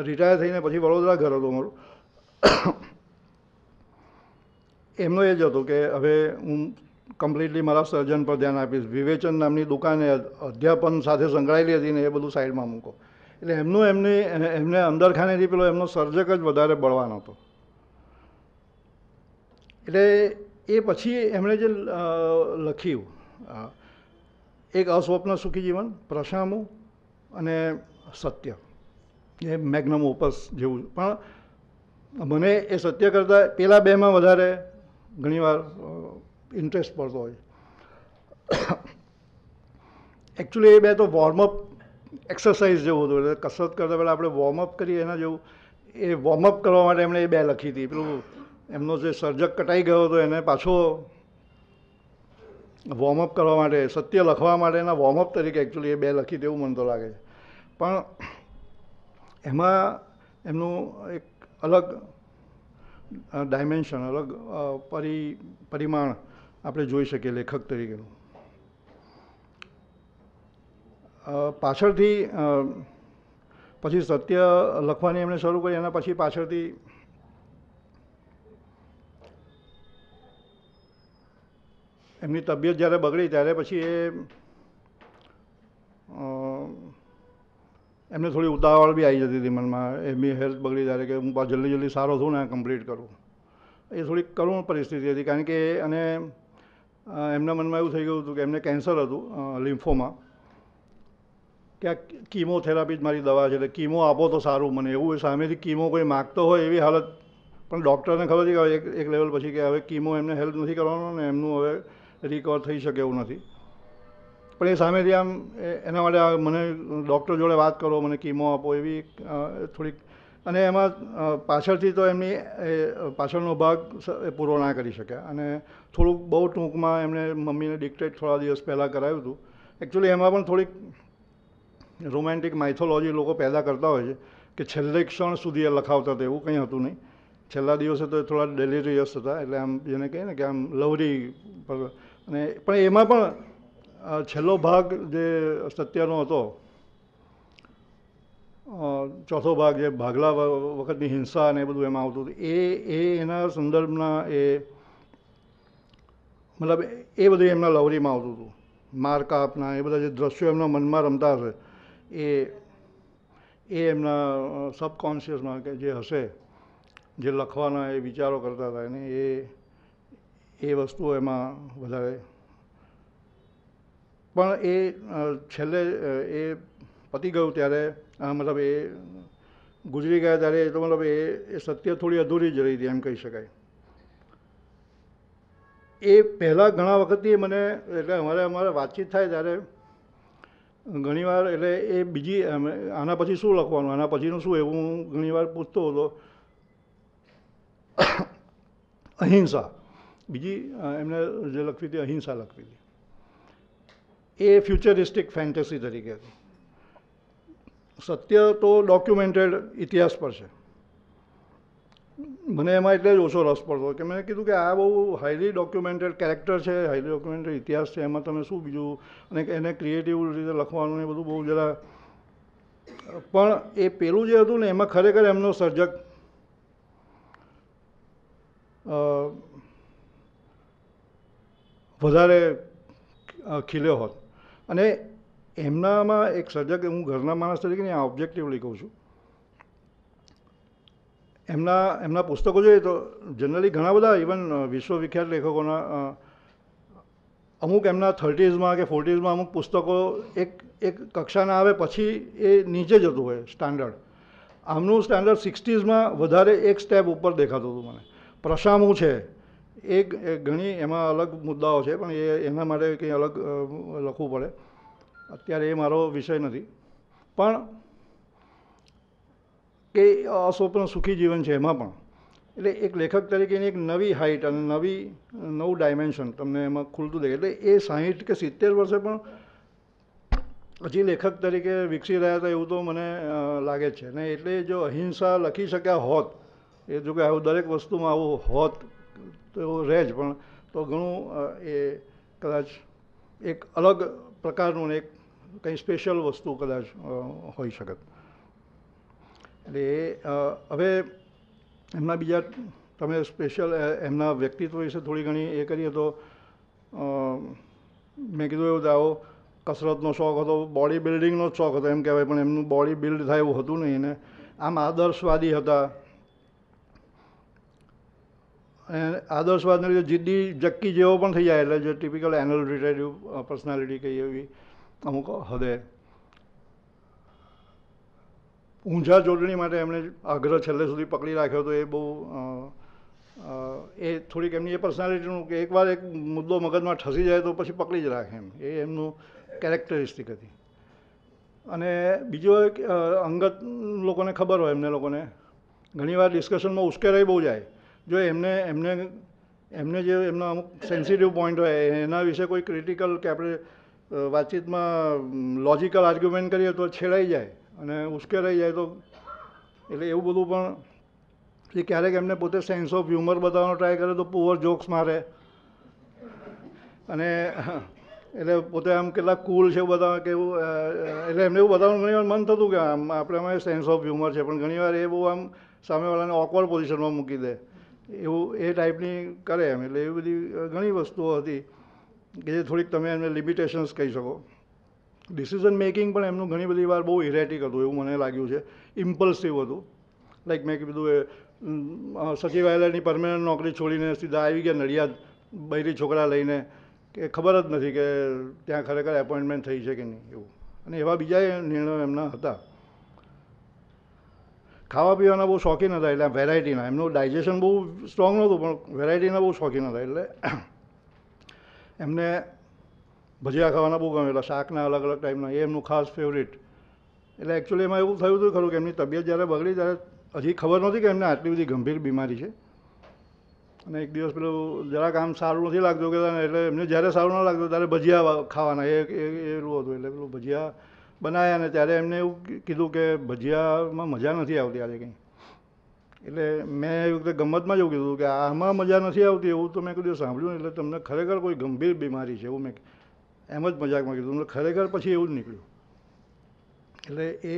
રિટાયર થઈને પછી વડોદરા ઘર હતો મારું એમનો એ જ હતો કે હવે હું કમ્પ્લીટલી મારા સર્જન પર ધ્યાન આપીશ વિવેચન નામની દુકાને અધ્યાપન સાથે સંકળાયેલી હતી ને એ બધું સાઈડમાં મૂકો એટલે એમનું એમને એમને અંદરખાનેથી પેલો એમનો સર્જક જ વધારે બળવાનો હતો એટલે એ પછી એમણે જે લખ્યું એક અસ્વપ્ન સુખી જીવન પ્રશામુ અને સત્ય એ મેગ્નમ ઓપસ જેવું પણ મને એ સત્ય કરતાં પહેલાં બેમાં વધારે ઘણીવાર ઇન્ટરેસ્ટ પડતો હોય એકચ્યુઅલી એ બે તો વોર્મઅપ એક્સરસાઇઝ જેવું હતું એટલે કસરત કરતાં પહેલાં આપણે વોર્મઅપ કરીએ એના જેવું એ વોર્મઅપ કરવા માટે એમણે એ બે લખી હતી પેલું એમનો જે સર્જક કટાઈ ગયો હતો એને પાછો વોર્મઅપ કરવા માટે સત્ય લખવા માટે એના વોર્મઅપ તરીકે એકચ્યુઅલી એ બે લખી તેવું મને તો લાગે છે પણ એમાં એમનું એક અલગ ડાયમેન્શન અલગ પરિ પરિમાણ આપણે જોઈ શકીએ લેખક તરીકેનું પાછળથી પછી સત્ય લખવાની એમણે શરૂ કરી એના પછી પાછળથી એમની તબિયત જ્યારે બગડી ત્યારે પછી એ એમને થોડી ઉતાવળ બી આવી જતી હતી મનમાં એમની હેલ્થ બગડી ત્યારે કે હું જલ્દી જલ્દી સારો થઉં ને કમ્પ્લીટ કરું એ થોડીક કરુણ પરિસ્થિતિ હતી કારણ કે અને એમના મનમાં એવું થઈ ગયું હતું કે એમને કેન્સર હતું લિમ્ફોમાં કે આ કીમોથેરાપી જ મારી દવા છે એટલે કીમો આપો તો સારું મને એવું સામેથી કીમો કોઈ માગતો હોય એવી હાલત પણ ડૉક્ટરને ખબર છે કે એક એક લેવલ પછી કે હવે કીમો એમને હેલ્પ નથી કરવાનો ને એમનું હવે રિકવર થઈ શકે એવું નથી પણ એ સામેથી આમ એના માટે મને ડૉક્ટર જોડે વાત કરો મને કીમો આપો એવી થોડીક અને એમાં પાછળથી તો એમની પાછળનો ભાગ એ પૂરો ના કરી શક્યા અને થોડુંક બહુ ટૂંકમાં એમણે મમ્મીને ડિક્ટેટ થોડા દિવસ પહેલાં કરાવ્યું હતું એકચ્યુઅલી એમાં પણ થોડીક રોમેન્ટિક માઇથોલોજી લોકો પેદા કરતા હોય છે કે છેલ્લે ક્ષણ સુધી એ લખાવતા હતા એવું કંઈ હતું નહીં છેલ્લા દિવસે તો થોડા ડેલિરિયસ હતા એટલે આમ જેને કહીએ ને કે આમ લવરી પર અને પણ એમાં પણ છેલ્લો ભાગ જે સત્યનો હતો ચોથો ભાગ જે ભાગલા વખતની હિંસા અને એ બધું એમાં આવતું હતું એ એ એના સંદર્ભના એ મતલબ એ બધું એમના લવરીમાં આવતું હતું માર કાપના એ બધા જે દ્રશ્યો એમના મનમાં રમતા હશે એ એ એમના સબકોન્શિયસમાં કે જે હશે જે લખવાના એ વિચારો કરતા હતા એને એ એ વસ્તુઓ એમાં વધારે પણ એ છેલ્લે એ પતી ગયું ત્યારે મતલબ એ ગુજરી ગયા ત્યારે એ તો મતલબ એ એ સત્ય થોડી અધૂરી જ રહી હતી એમ કહી શકાય એ પહેલાં ઘણા વખતથી મને એટલે અમારે અમારે વાતચીત થાય ત્યારે ઘણીવાર એટલે એ બીજી આના પછી શું લખવાનું આના પછીનું શું એવું હું ઘણીવાર પૂછતો હતો અહિંસા બીજી એમને જે લખવી હતી અહિંસા લખવી હતી એ ફ્યુચરિસ્ટિક ફેન્ટસી તરીકે હતી સત્ય તો ડોક્યુમેન્ટેડ ઇતિહાસ પર છે મને એમાં એટલે જ ઓછો રસ પડતો કે મેં કીધું કે આ બહુ હાઈલી ડોક્યુમેન્ટેડ કેરેક્ટર છે હાઈલી ડોક્યુમેન્ટેડ ઇતિહાસ છે એમાં તમે શું બીજું અને એને ક્રિએટિવ રીતે લખવાનું એ બધું બહુ જરા પણ એ પેલું જે હતું ને એમાં ખરેખર એમનો સર્જક વધારે ખીલ્યો હોત અને એમનામાં એક સર્જક હું ઘરના માણસ તરીકે આ ઓબ્જેક્ટિવલી કહું છું એમના એમના પુસ્તકો જોઈએ તો જનરલી ઘણા બધા ઇવન વિશ્વવિખ્યાત લેખકોના અમુક એમના થર્ટીઝમાં કે ફોર્ટીઝમાં અમુક પુસ્તકો એક એક કક્ષાના આવે પછી એ નીચે જતું હોય સ્ટાન્ડર્ડ આમનું સ્ટાન્ડર્ડ સિક્સટીઝમાં વધારે એક સ્ટેપ ઉપર દેખાતું હતું મને પ્રશામું છે એ ઘણી એમાં અલગ મુદ્દાઓ છે પણ એ એના માટે કંઈ અલગ લખવું પડે અત્યારે એ મારો વિષય નથી પણ એ અસ્વપ્ન સુખી જીવન છે એમાં પણ એટલે એક લેખક તરીકેની એક નવી હાઇટ અને નવી નવું ડાયમેન્શન તમને એમાં ખુલતું દેખાય એટલે એ સાહીઠ કે સિત્તેર વર્ષે પણ હજી લેખક તરીકે વિકસી રહ્યા હતા એવું તો મને લાગે છે ને એટલે જો અહિંસા લખી શક્યા હોત એ જો કે આવું દરેક વસ્તુમાં આવું હોત તો એવું રહે જ પણ તો ઘણું એ કદાચ એક અલગ પ્રકારનું એક કંઈ સ્પેશિયલ વસ્તુ કદાચ હોઈ શકે એટલે હવે એમના બીજા તમે સ્પેશિયલ એમના વ્યક્તિત્વ વિશે થોડી ઘણી એ કરીએ તો મેં કીધું એવું આવો કસરતનો શોખ હતો બોડી બિલ્ડિંગનો જ શોખ હતો એમ કહેવાય પણ એમનું બોડી બિલ્ડ થાય એવું હતું નહીં ને આમ આદર્શવાદી હતા આદર્શવાદને લીધે જિદ્દી જક્કી જેવો પણ થઈ જાય એટલે જે ટિપિકલ એનલ રિટેટિવ પર્સનાલિટી કહીએ એવી અમુક હદે ઊંઝા જોડણી માટે એમણે આગ્રહ છેલ્લે સુધી પકડી રાખ્યો હતો એ બહુ એ થોડીક એમની એ પર્સનાલિટીનું કે એકવાર એક મુદ્દો મગજમાં ઠસી જાય તો પછી પકડી જ રાખે એમ એ એમનું કેરેક્ટરિસ્ટિક હતી અને બીજો એક અંગત લોકોને ખબર હોય એમને લોકોને ઘણીવાર ડિસ્કશનમાં ઉશ્કેરાઈ બહુ જાય જો એમને એમને એમને જે એમના અમુક સેન્સિટિવ પોઈન્ટ હોય એના વિશે કોઈ ક્રિટિકલ કે આપણે વાતચીતમાં લોજિકલ આર્ગ્યુમેન્ટ કરીએ તો છેડાઈ જાય અને ઉશ્કેરાઈ જાય તો એટલે એવું બધું પણ એ ક્યારેક એમને પોતે સેન્સ ઓફ હ્યુમર બતાવવાનો ટ્રાય કરે તો પુઅર જોક્સ મારે અને એટલે પોતે આમ કેટલા કુલ છે બધા કે એવું એટલે એમને એવું બતાવવાનું ઘણીવાર મન થતું કે આમ આપણે અમારે સેન્સ ઓફ હ્યુમર છે પણ ઘણીવાર એ બહુ આમ સામેવાળાને ઓકવર્ડ પોઝિશનમાં મૂકી દે એવું એ ટાઈપની કરે એમ એટલે એવી બધી ઘણી વસ્તુઓ હતી કે જે થોડીક તમે એમને લિમિટેશન્સ કહી શકો ડિસિઝન મેકિંગ પણ એમનું ઘણી બધી વાર બહુ ઇરેટિક હતું એવું મને લાગ્યું છે ઇમ્પલ્સિવ હતું લાઈક મેં કીધું એ સચિવાલયની પરમેનન્ટ નોકરી છોડીને સીધા આવી ગયા નડિયાદ બૈરી છોકરા લઈને કે ખબર જ નથી કે ત્યાં ખરેખર એપોઇન્ટમેન્ટ થઈ છે કે નહીં એવું અને એવા બીજા નિર્ણયો એમના હતા ખાવા પીવાના બહુ શોખીન હતા એટલે વેરાયટીના એમનું ડાયજેશન બહુ સ્ટ્રોંગ નહોતું પણ વેરાયટીના બહુ શોખીન હતા એટલે એમને ભજીયા ખાવાના બહુ ગમે એટલે શાકના અલગ અલગ ટાઈપના એમનું ખાસ ફેવરિટ એટલે એકચ્યુઅલી એમાં એવું થયું હતું ખરું કે એમની તબિયત જ્યારે બગડી ત્યારે હજી ખબર નહોતી કે એમને આટલી બધી ગંભીર બીમારી છે અને એક દિવસ પેલું જરાક આમ સારું નથી લાગતું કે એટલે એમને જ્યારે સારું ન લાગતું ત્યારે ભજીયા ખાવાના એ એવું હતું એટલે પેલું ભજીયા બનાવ્યા ને ત્યારે એમને એવું કીધું કે ભજીયામાં મજા નથી આવતી આજે કંઈ એટલે મેં એ વખતે ગમતમાં જ એવું કીધું કે આમાં મજા નથી આવતી એવું તો મેં કીધું સાંભળ્યું એટલે તમને ખરેખર કોઈ ગંભીર બીમારી છે એવું મેં એમ જ મજાકમાં કીધું ખરેખર પછી એવું જ નીકળ્યું એટલે એ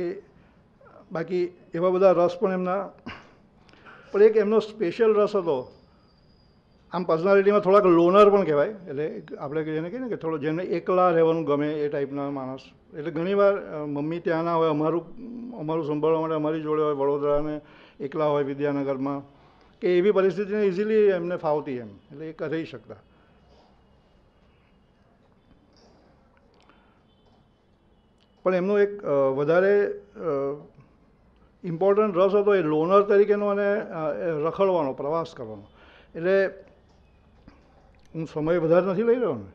બાકી એવા બધા રસ પણ એમના પણ એક એમનો સ્પેશિયલ રસ હતો આમ પર્સનાલિટીમાં થોડાક લોનર પણ કહેવાય એટલે આપણે જેને કહીએ ને કે થોડો જેને એકલા રહેવાનું ગમે એ ટાઈપના માણસ એટલે ઘણીવાર મમ્મી ત્યાંના હોય અમારું અમારું સંભાળવા માટે અમારી જોડે હોય વડોદરાને એકલા હોય વિદ્યાનગરમાં કે એવી પરિસ્થિતિને ઇઝીલી એમને ફાવતી એમ એટલે એ કરી શકતા પણ એમનો એક વધારે ઇમ્પોર્ટન્ટ રસ હતો એ લોનર તરીકેનો અને રખડવાનો પ્રવાસ કરવાનો એટલે હું સમય વધારે નથી લઈ રહ્યો ને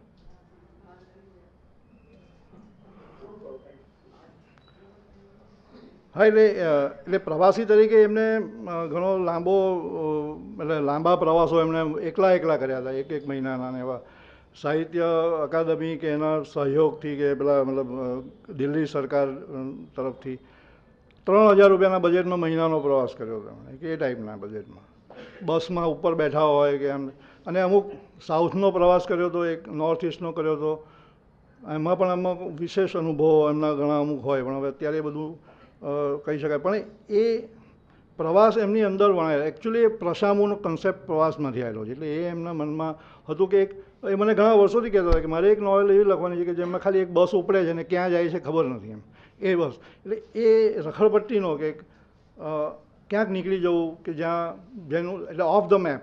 હા એટલે એટલે પ્રવાસી તરીકે એમને ઘણો લાંબો એટલે લાંબા પ્રવાસો એમણે એકલા એકલા કર્યા હતા એક એક મહિનાના ને એવા સાહિત્ય અકાદમી કે એના સહયોગથી કે પેલા મતલબ દિલ્હી સરકાર તરફથી ત્રણ હજાર રૂપિયાના બજેટનો મહિનાનો પ્રવાસ કર્યો તેમણે કે એ ટાઈપના બજેટમાં બસમાં ઉપર બેઠા હોય કે એમ અને અમુક સાઉથનો પ્રવાસ કર્યો હતો એક નોર્થ ઇસ્ટનો કર્યો હતો એમાં પણ અમુક વિશેષ અનુભવો એમના ઘણા અમુક હોય પણ હવે અત્યારે બધું કહી શકાય પણ એ પ્રવાસ એમની અંદર વણાયેલા એકચ્યુઅલી એ પ્રસામોનો કન્સેપ્ટ પ્રવાસમાંથી આવેલો છે એટલે એ એમના મનમાં હતું કે એક એ મને ઘણા વર્ષોથી કહેતા હતા કે મારે એક નોવેલ એવી લખવાની છે કે જેમાં ખાલી એક બસ ઉપડે છે અને ક્યાં જાય છે ખબર નથી એમ એ બસ એટલે એ રખડપટ્ટીનો કે ક્યાંક નીકળી જવું કે જ્યાં જેનું એટલે ઓફ ધ મેપ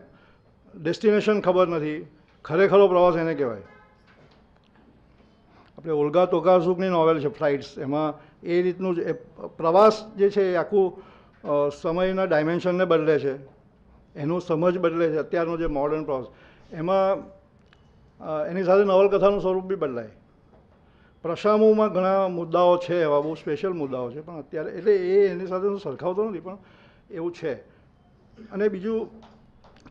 ડેસ્ટિનેશન ખબર નથી ખરેખરો પ્રવાસ એને કહેવાય આપણે ઓલ્ગા તોકારસુકની નોવેલ છે ફ્લાઇટ્સ એમાં એ રીતનું જ પ્રવાસ જે છે એ આખું સમયના ડાયમેન્શનને બદલે છે એનું સમજ બદલે છે અત્યારનો જે મોડર્ન પ્રવાસ એમાં એની સાથે નવલકથાનું સ્વરૂપ બી બદલાય પ્રશામોમાં ઘણા મુદ્દાઓ છે એવા બહુ સ્પેશિયલ મુદ્દાઓ છે પણ અત્યારે એટલે એ એની સાથે હું સરખાવતો નથી પણ એવું છે અને બીજું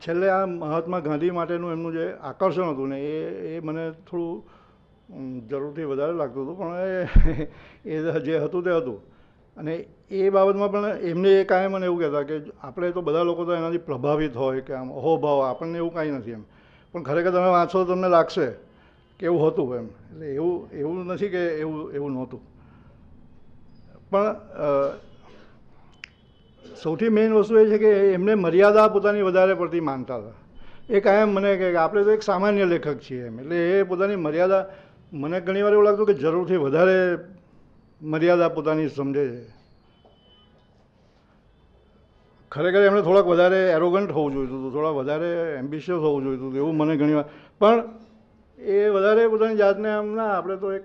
છેલ્લે આ મહાત્મા ગાંધી માટેનું એમનું જે આકર્ષણ હતું ને એ એ મને થોડું જરૂરથી વધારે લાગતું હતું પણ એ જે હતું તે હતું અને એ બાબતમાં પણ એમને એ કાંઈ મને એવું કહેતા કે આપણે તો બધા લોકો તો એનાથી પ્રભાવિત હોય કે આમ અહોભાવ આપણને એવું કાંઈ નથી એમ પણ ખરેખર તમે વાંચો તમને લાગશે કે એવું હતું એમ એટલે એવું એવું નથી કે એવું એવું નહોતું પણ સૌથી મેઇન વસ્તુ એ છે કે એમને મર્યાદા પોતાની વધારે પડતી માનતા હતા એ કાયમ મને કહે કે આપણે તો એક સામાન્ય લેખક છીએ એમ એટલે એ પોતાની મર્યાદા મને ઘણી વાર એવું લાગતું કે જરૂરથી વધારે મર્યાદા પોતાની સમજે છે ખરેખર એમણે થોડાક વધારે એરોગન્ટ હોવું જોઈતું હતું થોડા વધારે એમ્બિશિયસ હોવું જોઈતું હતું એવું મને ઘણી વાર પણ એ વધારે પોતાની જાતને એમ ના આપણે તો એક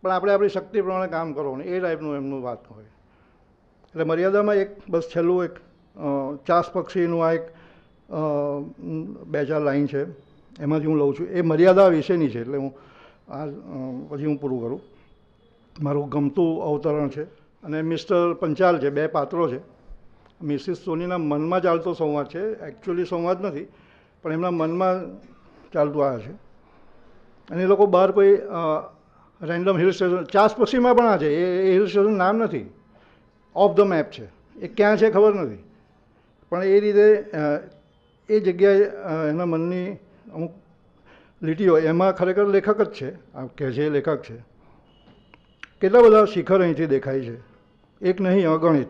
પણ આપણે આપણી શક્તિ પ્રમાણે કામ કરવાનું એ ટાઈપનું એમનું વાત હોય એટલે મર્યાદામાં એક બસ છેલ્લું એક ચાસ પક્ષીનું આ એક બે ચાર લાઈન છે એમાંથી હું લઉં છું એ મર્યાદા વિશેની છે એટલે હું આ પછી હું પૂરું કરું મારું ગમતું અવતરણ છે અને મિસ્ટર પંચાલ છે બે પાત્રો છે મિસિસ સોનીના મનમાં ચાલતો સંવાદ છે એકચ્યુઅલી સંવાદ નથી પણ એમના મનમાં ચાલતું આવ્યા છે અને એ લોકો બહાર કોઈ રેન્ડમ હિલ સ્ટેશન ચાસપસીમાં પણ આ છે એ હિલ સ્ટેશન નામ નથી ઓફ ધ મેપ છે એ ક્યાં છે ખબર નથી પણ એ રીતે એ જગ્યાએ એના મનની અમુક લીટીઓ એમાં ખરેખર લેખક જ છે આ કે જે લેખક છે કેટલા બધા શિખર અહીંથી દેખાય છે એક નહીં અગણિત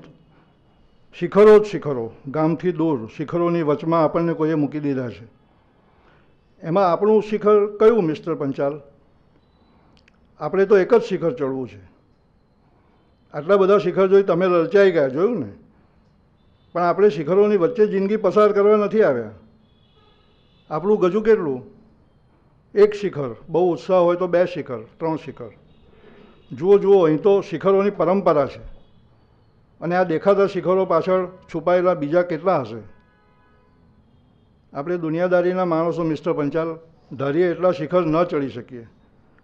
શિખરો જ શિખરો ગામથી દૂર શિખરોની વચમાં આપણને કોઈએ મૂકી દીધા છે એમાં આપણું શિખર કયું મિસ્ટર પંચાલ આપણે તો એક જ શિખર ચડવું છે આટલા બધા શિખર જોઈ તમે લલચાઈ ગયા જોયું ને પણ આપણે શિખરોની વચ્ચે જિંદગી પસાર કરવા નથી આવ્યા આપણું ગજુ કેટલું એક શિખર બહુ ઉત્સાહ હોય તો બે શિખર ત્રણ શિખર જુઓ જુઓ અહીં તો શિખરોની પરંપરા છે અને આ દેખાતા શિખરો પાછળ છુપાયેલા બીજા કેટલા હશે આપણે દુનિયાદારીના માણસો મિસ્ટર પંચાલ ધારીએ એટલા શિખર ન ચડી શકીએ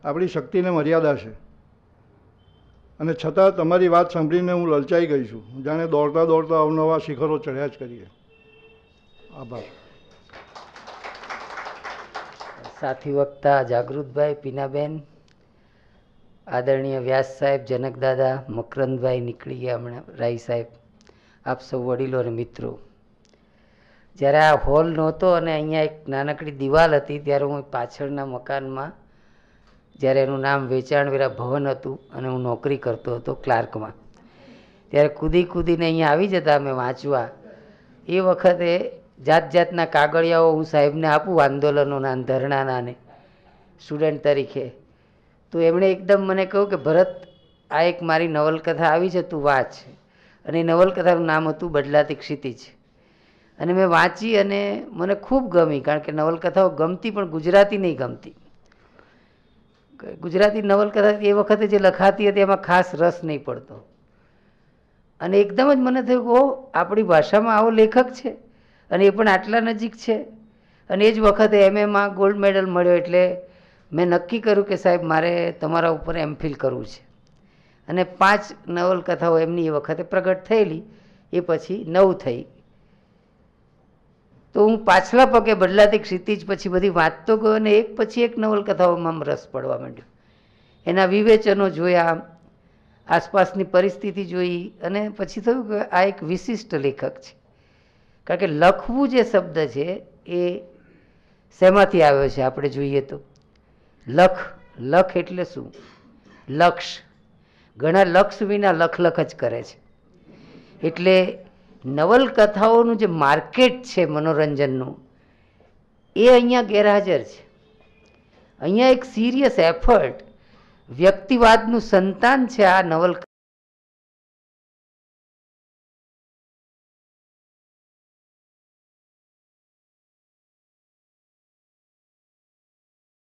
આપણી શક્તિને મર્યાદા છે અને છતાં તમારી વાત સાંભળીને હું લલચાઈ ગઈ છું જાણે દોડતા દોડતા અવનવા શિખરો ચડ્યા જ કરીએ આભાર સાથી વક્તા જાગૃતભાઈ પીનાબેન આદરણીય વ્યાસ સાહેબ જનકદાદા મકરંદભાઈ નીકળી ગયા હમણાં રાય સાહેબ આપ સૌ વડીલો અને મિત્રો જ્યારે આ હોલ નહોતો અને અહીંયા એક નાનકડી દિવાલ હતી ત્યારે હું પાછળના મકાનમાં જ્યારે એનું નામ વેચાણવેરા ભવન હતું અને હું નોકરી કરતો હતો ક્લાર્કમાં ત્યારે કૂદી કૂદીને અહીંયા આવી જતા અમે વાંચવા એ વખતે જાત જાતના કાગળિયાઓ હું સાહેબને આપું આંદોલનોના ધરણાના ને સ્ટુડન્ટ તરીકે તો એમણે એકદમ મને કહ્યું કે ભરત આ એક મારી નવલકથા આવી છે તું વાંચ અને એ નવલકથાનું નામ હતું બદલાતી ક્ષિતિજ અને મેં વાંચી અને મને ખૂબ ગમી કારણ કે નવલકથાઓ ગમતી પણ ગુજરાતી નહીં ગમતી ગુજરાતી નવલકથા એ વખતે જે લખાતી હતી એમાં ખાસ રસ નહીં પડતો અને એકદમ જ મને થયું કે આપણી ભાષામાં આવો લેખક છે અને એ પણ આટલા નજીક છે અને એ જ વખતે એમએમાં ગોલ્ડ મેડલ મળ્યો એટલે મેં નક્કી કર્યું કે સાહેબ મારે તમારા ઉપર એમ ફિલ કરવું છે અને પાંચ નવલકથાઓ એમની એ વખતે પ્રગટ થયેલી એ પછી નવ થઈ તો હું પાછલા પગે બદલાતી ક્ષિતિજ પછી બધી વાંચતો ગયો અને એક પછી એક નવલકથાઓમાં રસ પડવા માંડ્યો એના વિવેચનો જોયા આસપાસની પરિસ્થિતિ જોઈ અને પછી થયું કે આ એક વિશિષ્ટ લેખક છે કારણ કે લખવું જે શબ્દ છે એ શેમાંથી આવ્યો છે આપણે જોઈએ તો લખ લખ એટલે શું લક્ષ ઘણા લક્ષ વિના લખ લખ જ કરે છે એટલે નવલકથાઓનું જે માર્કેટ છે મનોરંજનનું એ અહીંયા ગેરહાજર છે અહીંયા એક સિરિયસ એફર્ટ વ્યક્તિવાદનું સંતાન છે આ નવલકથા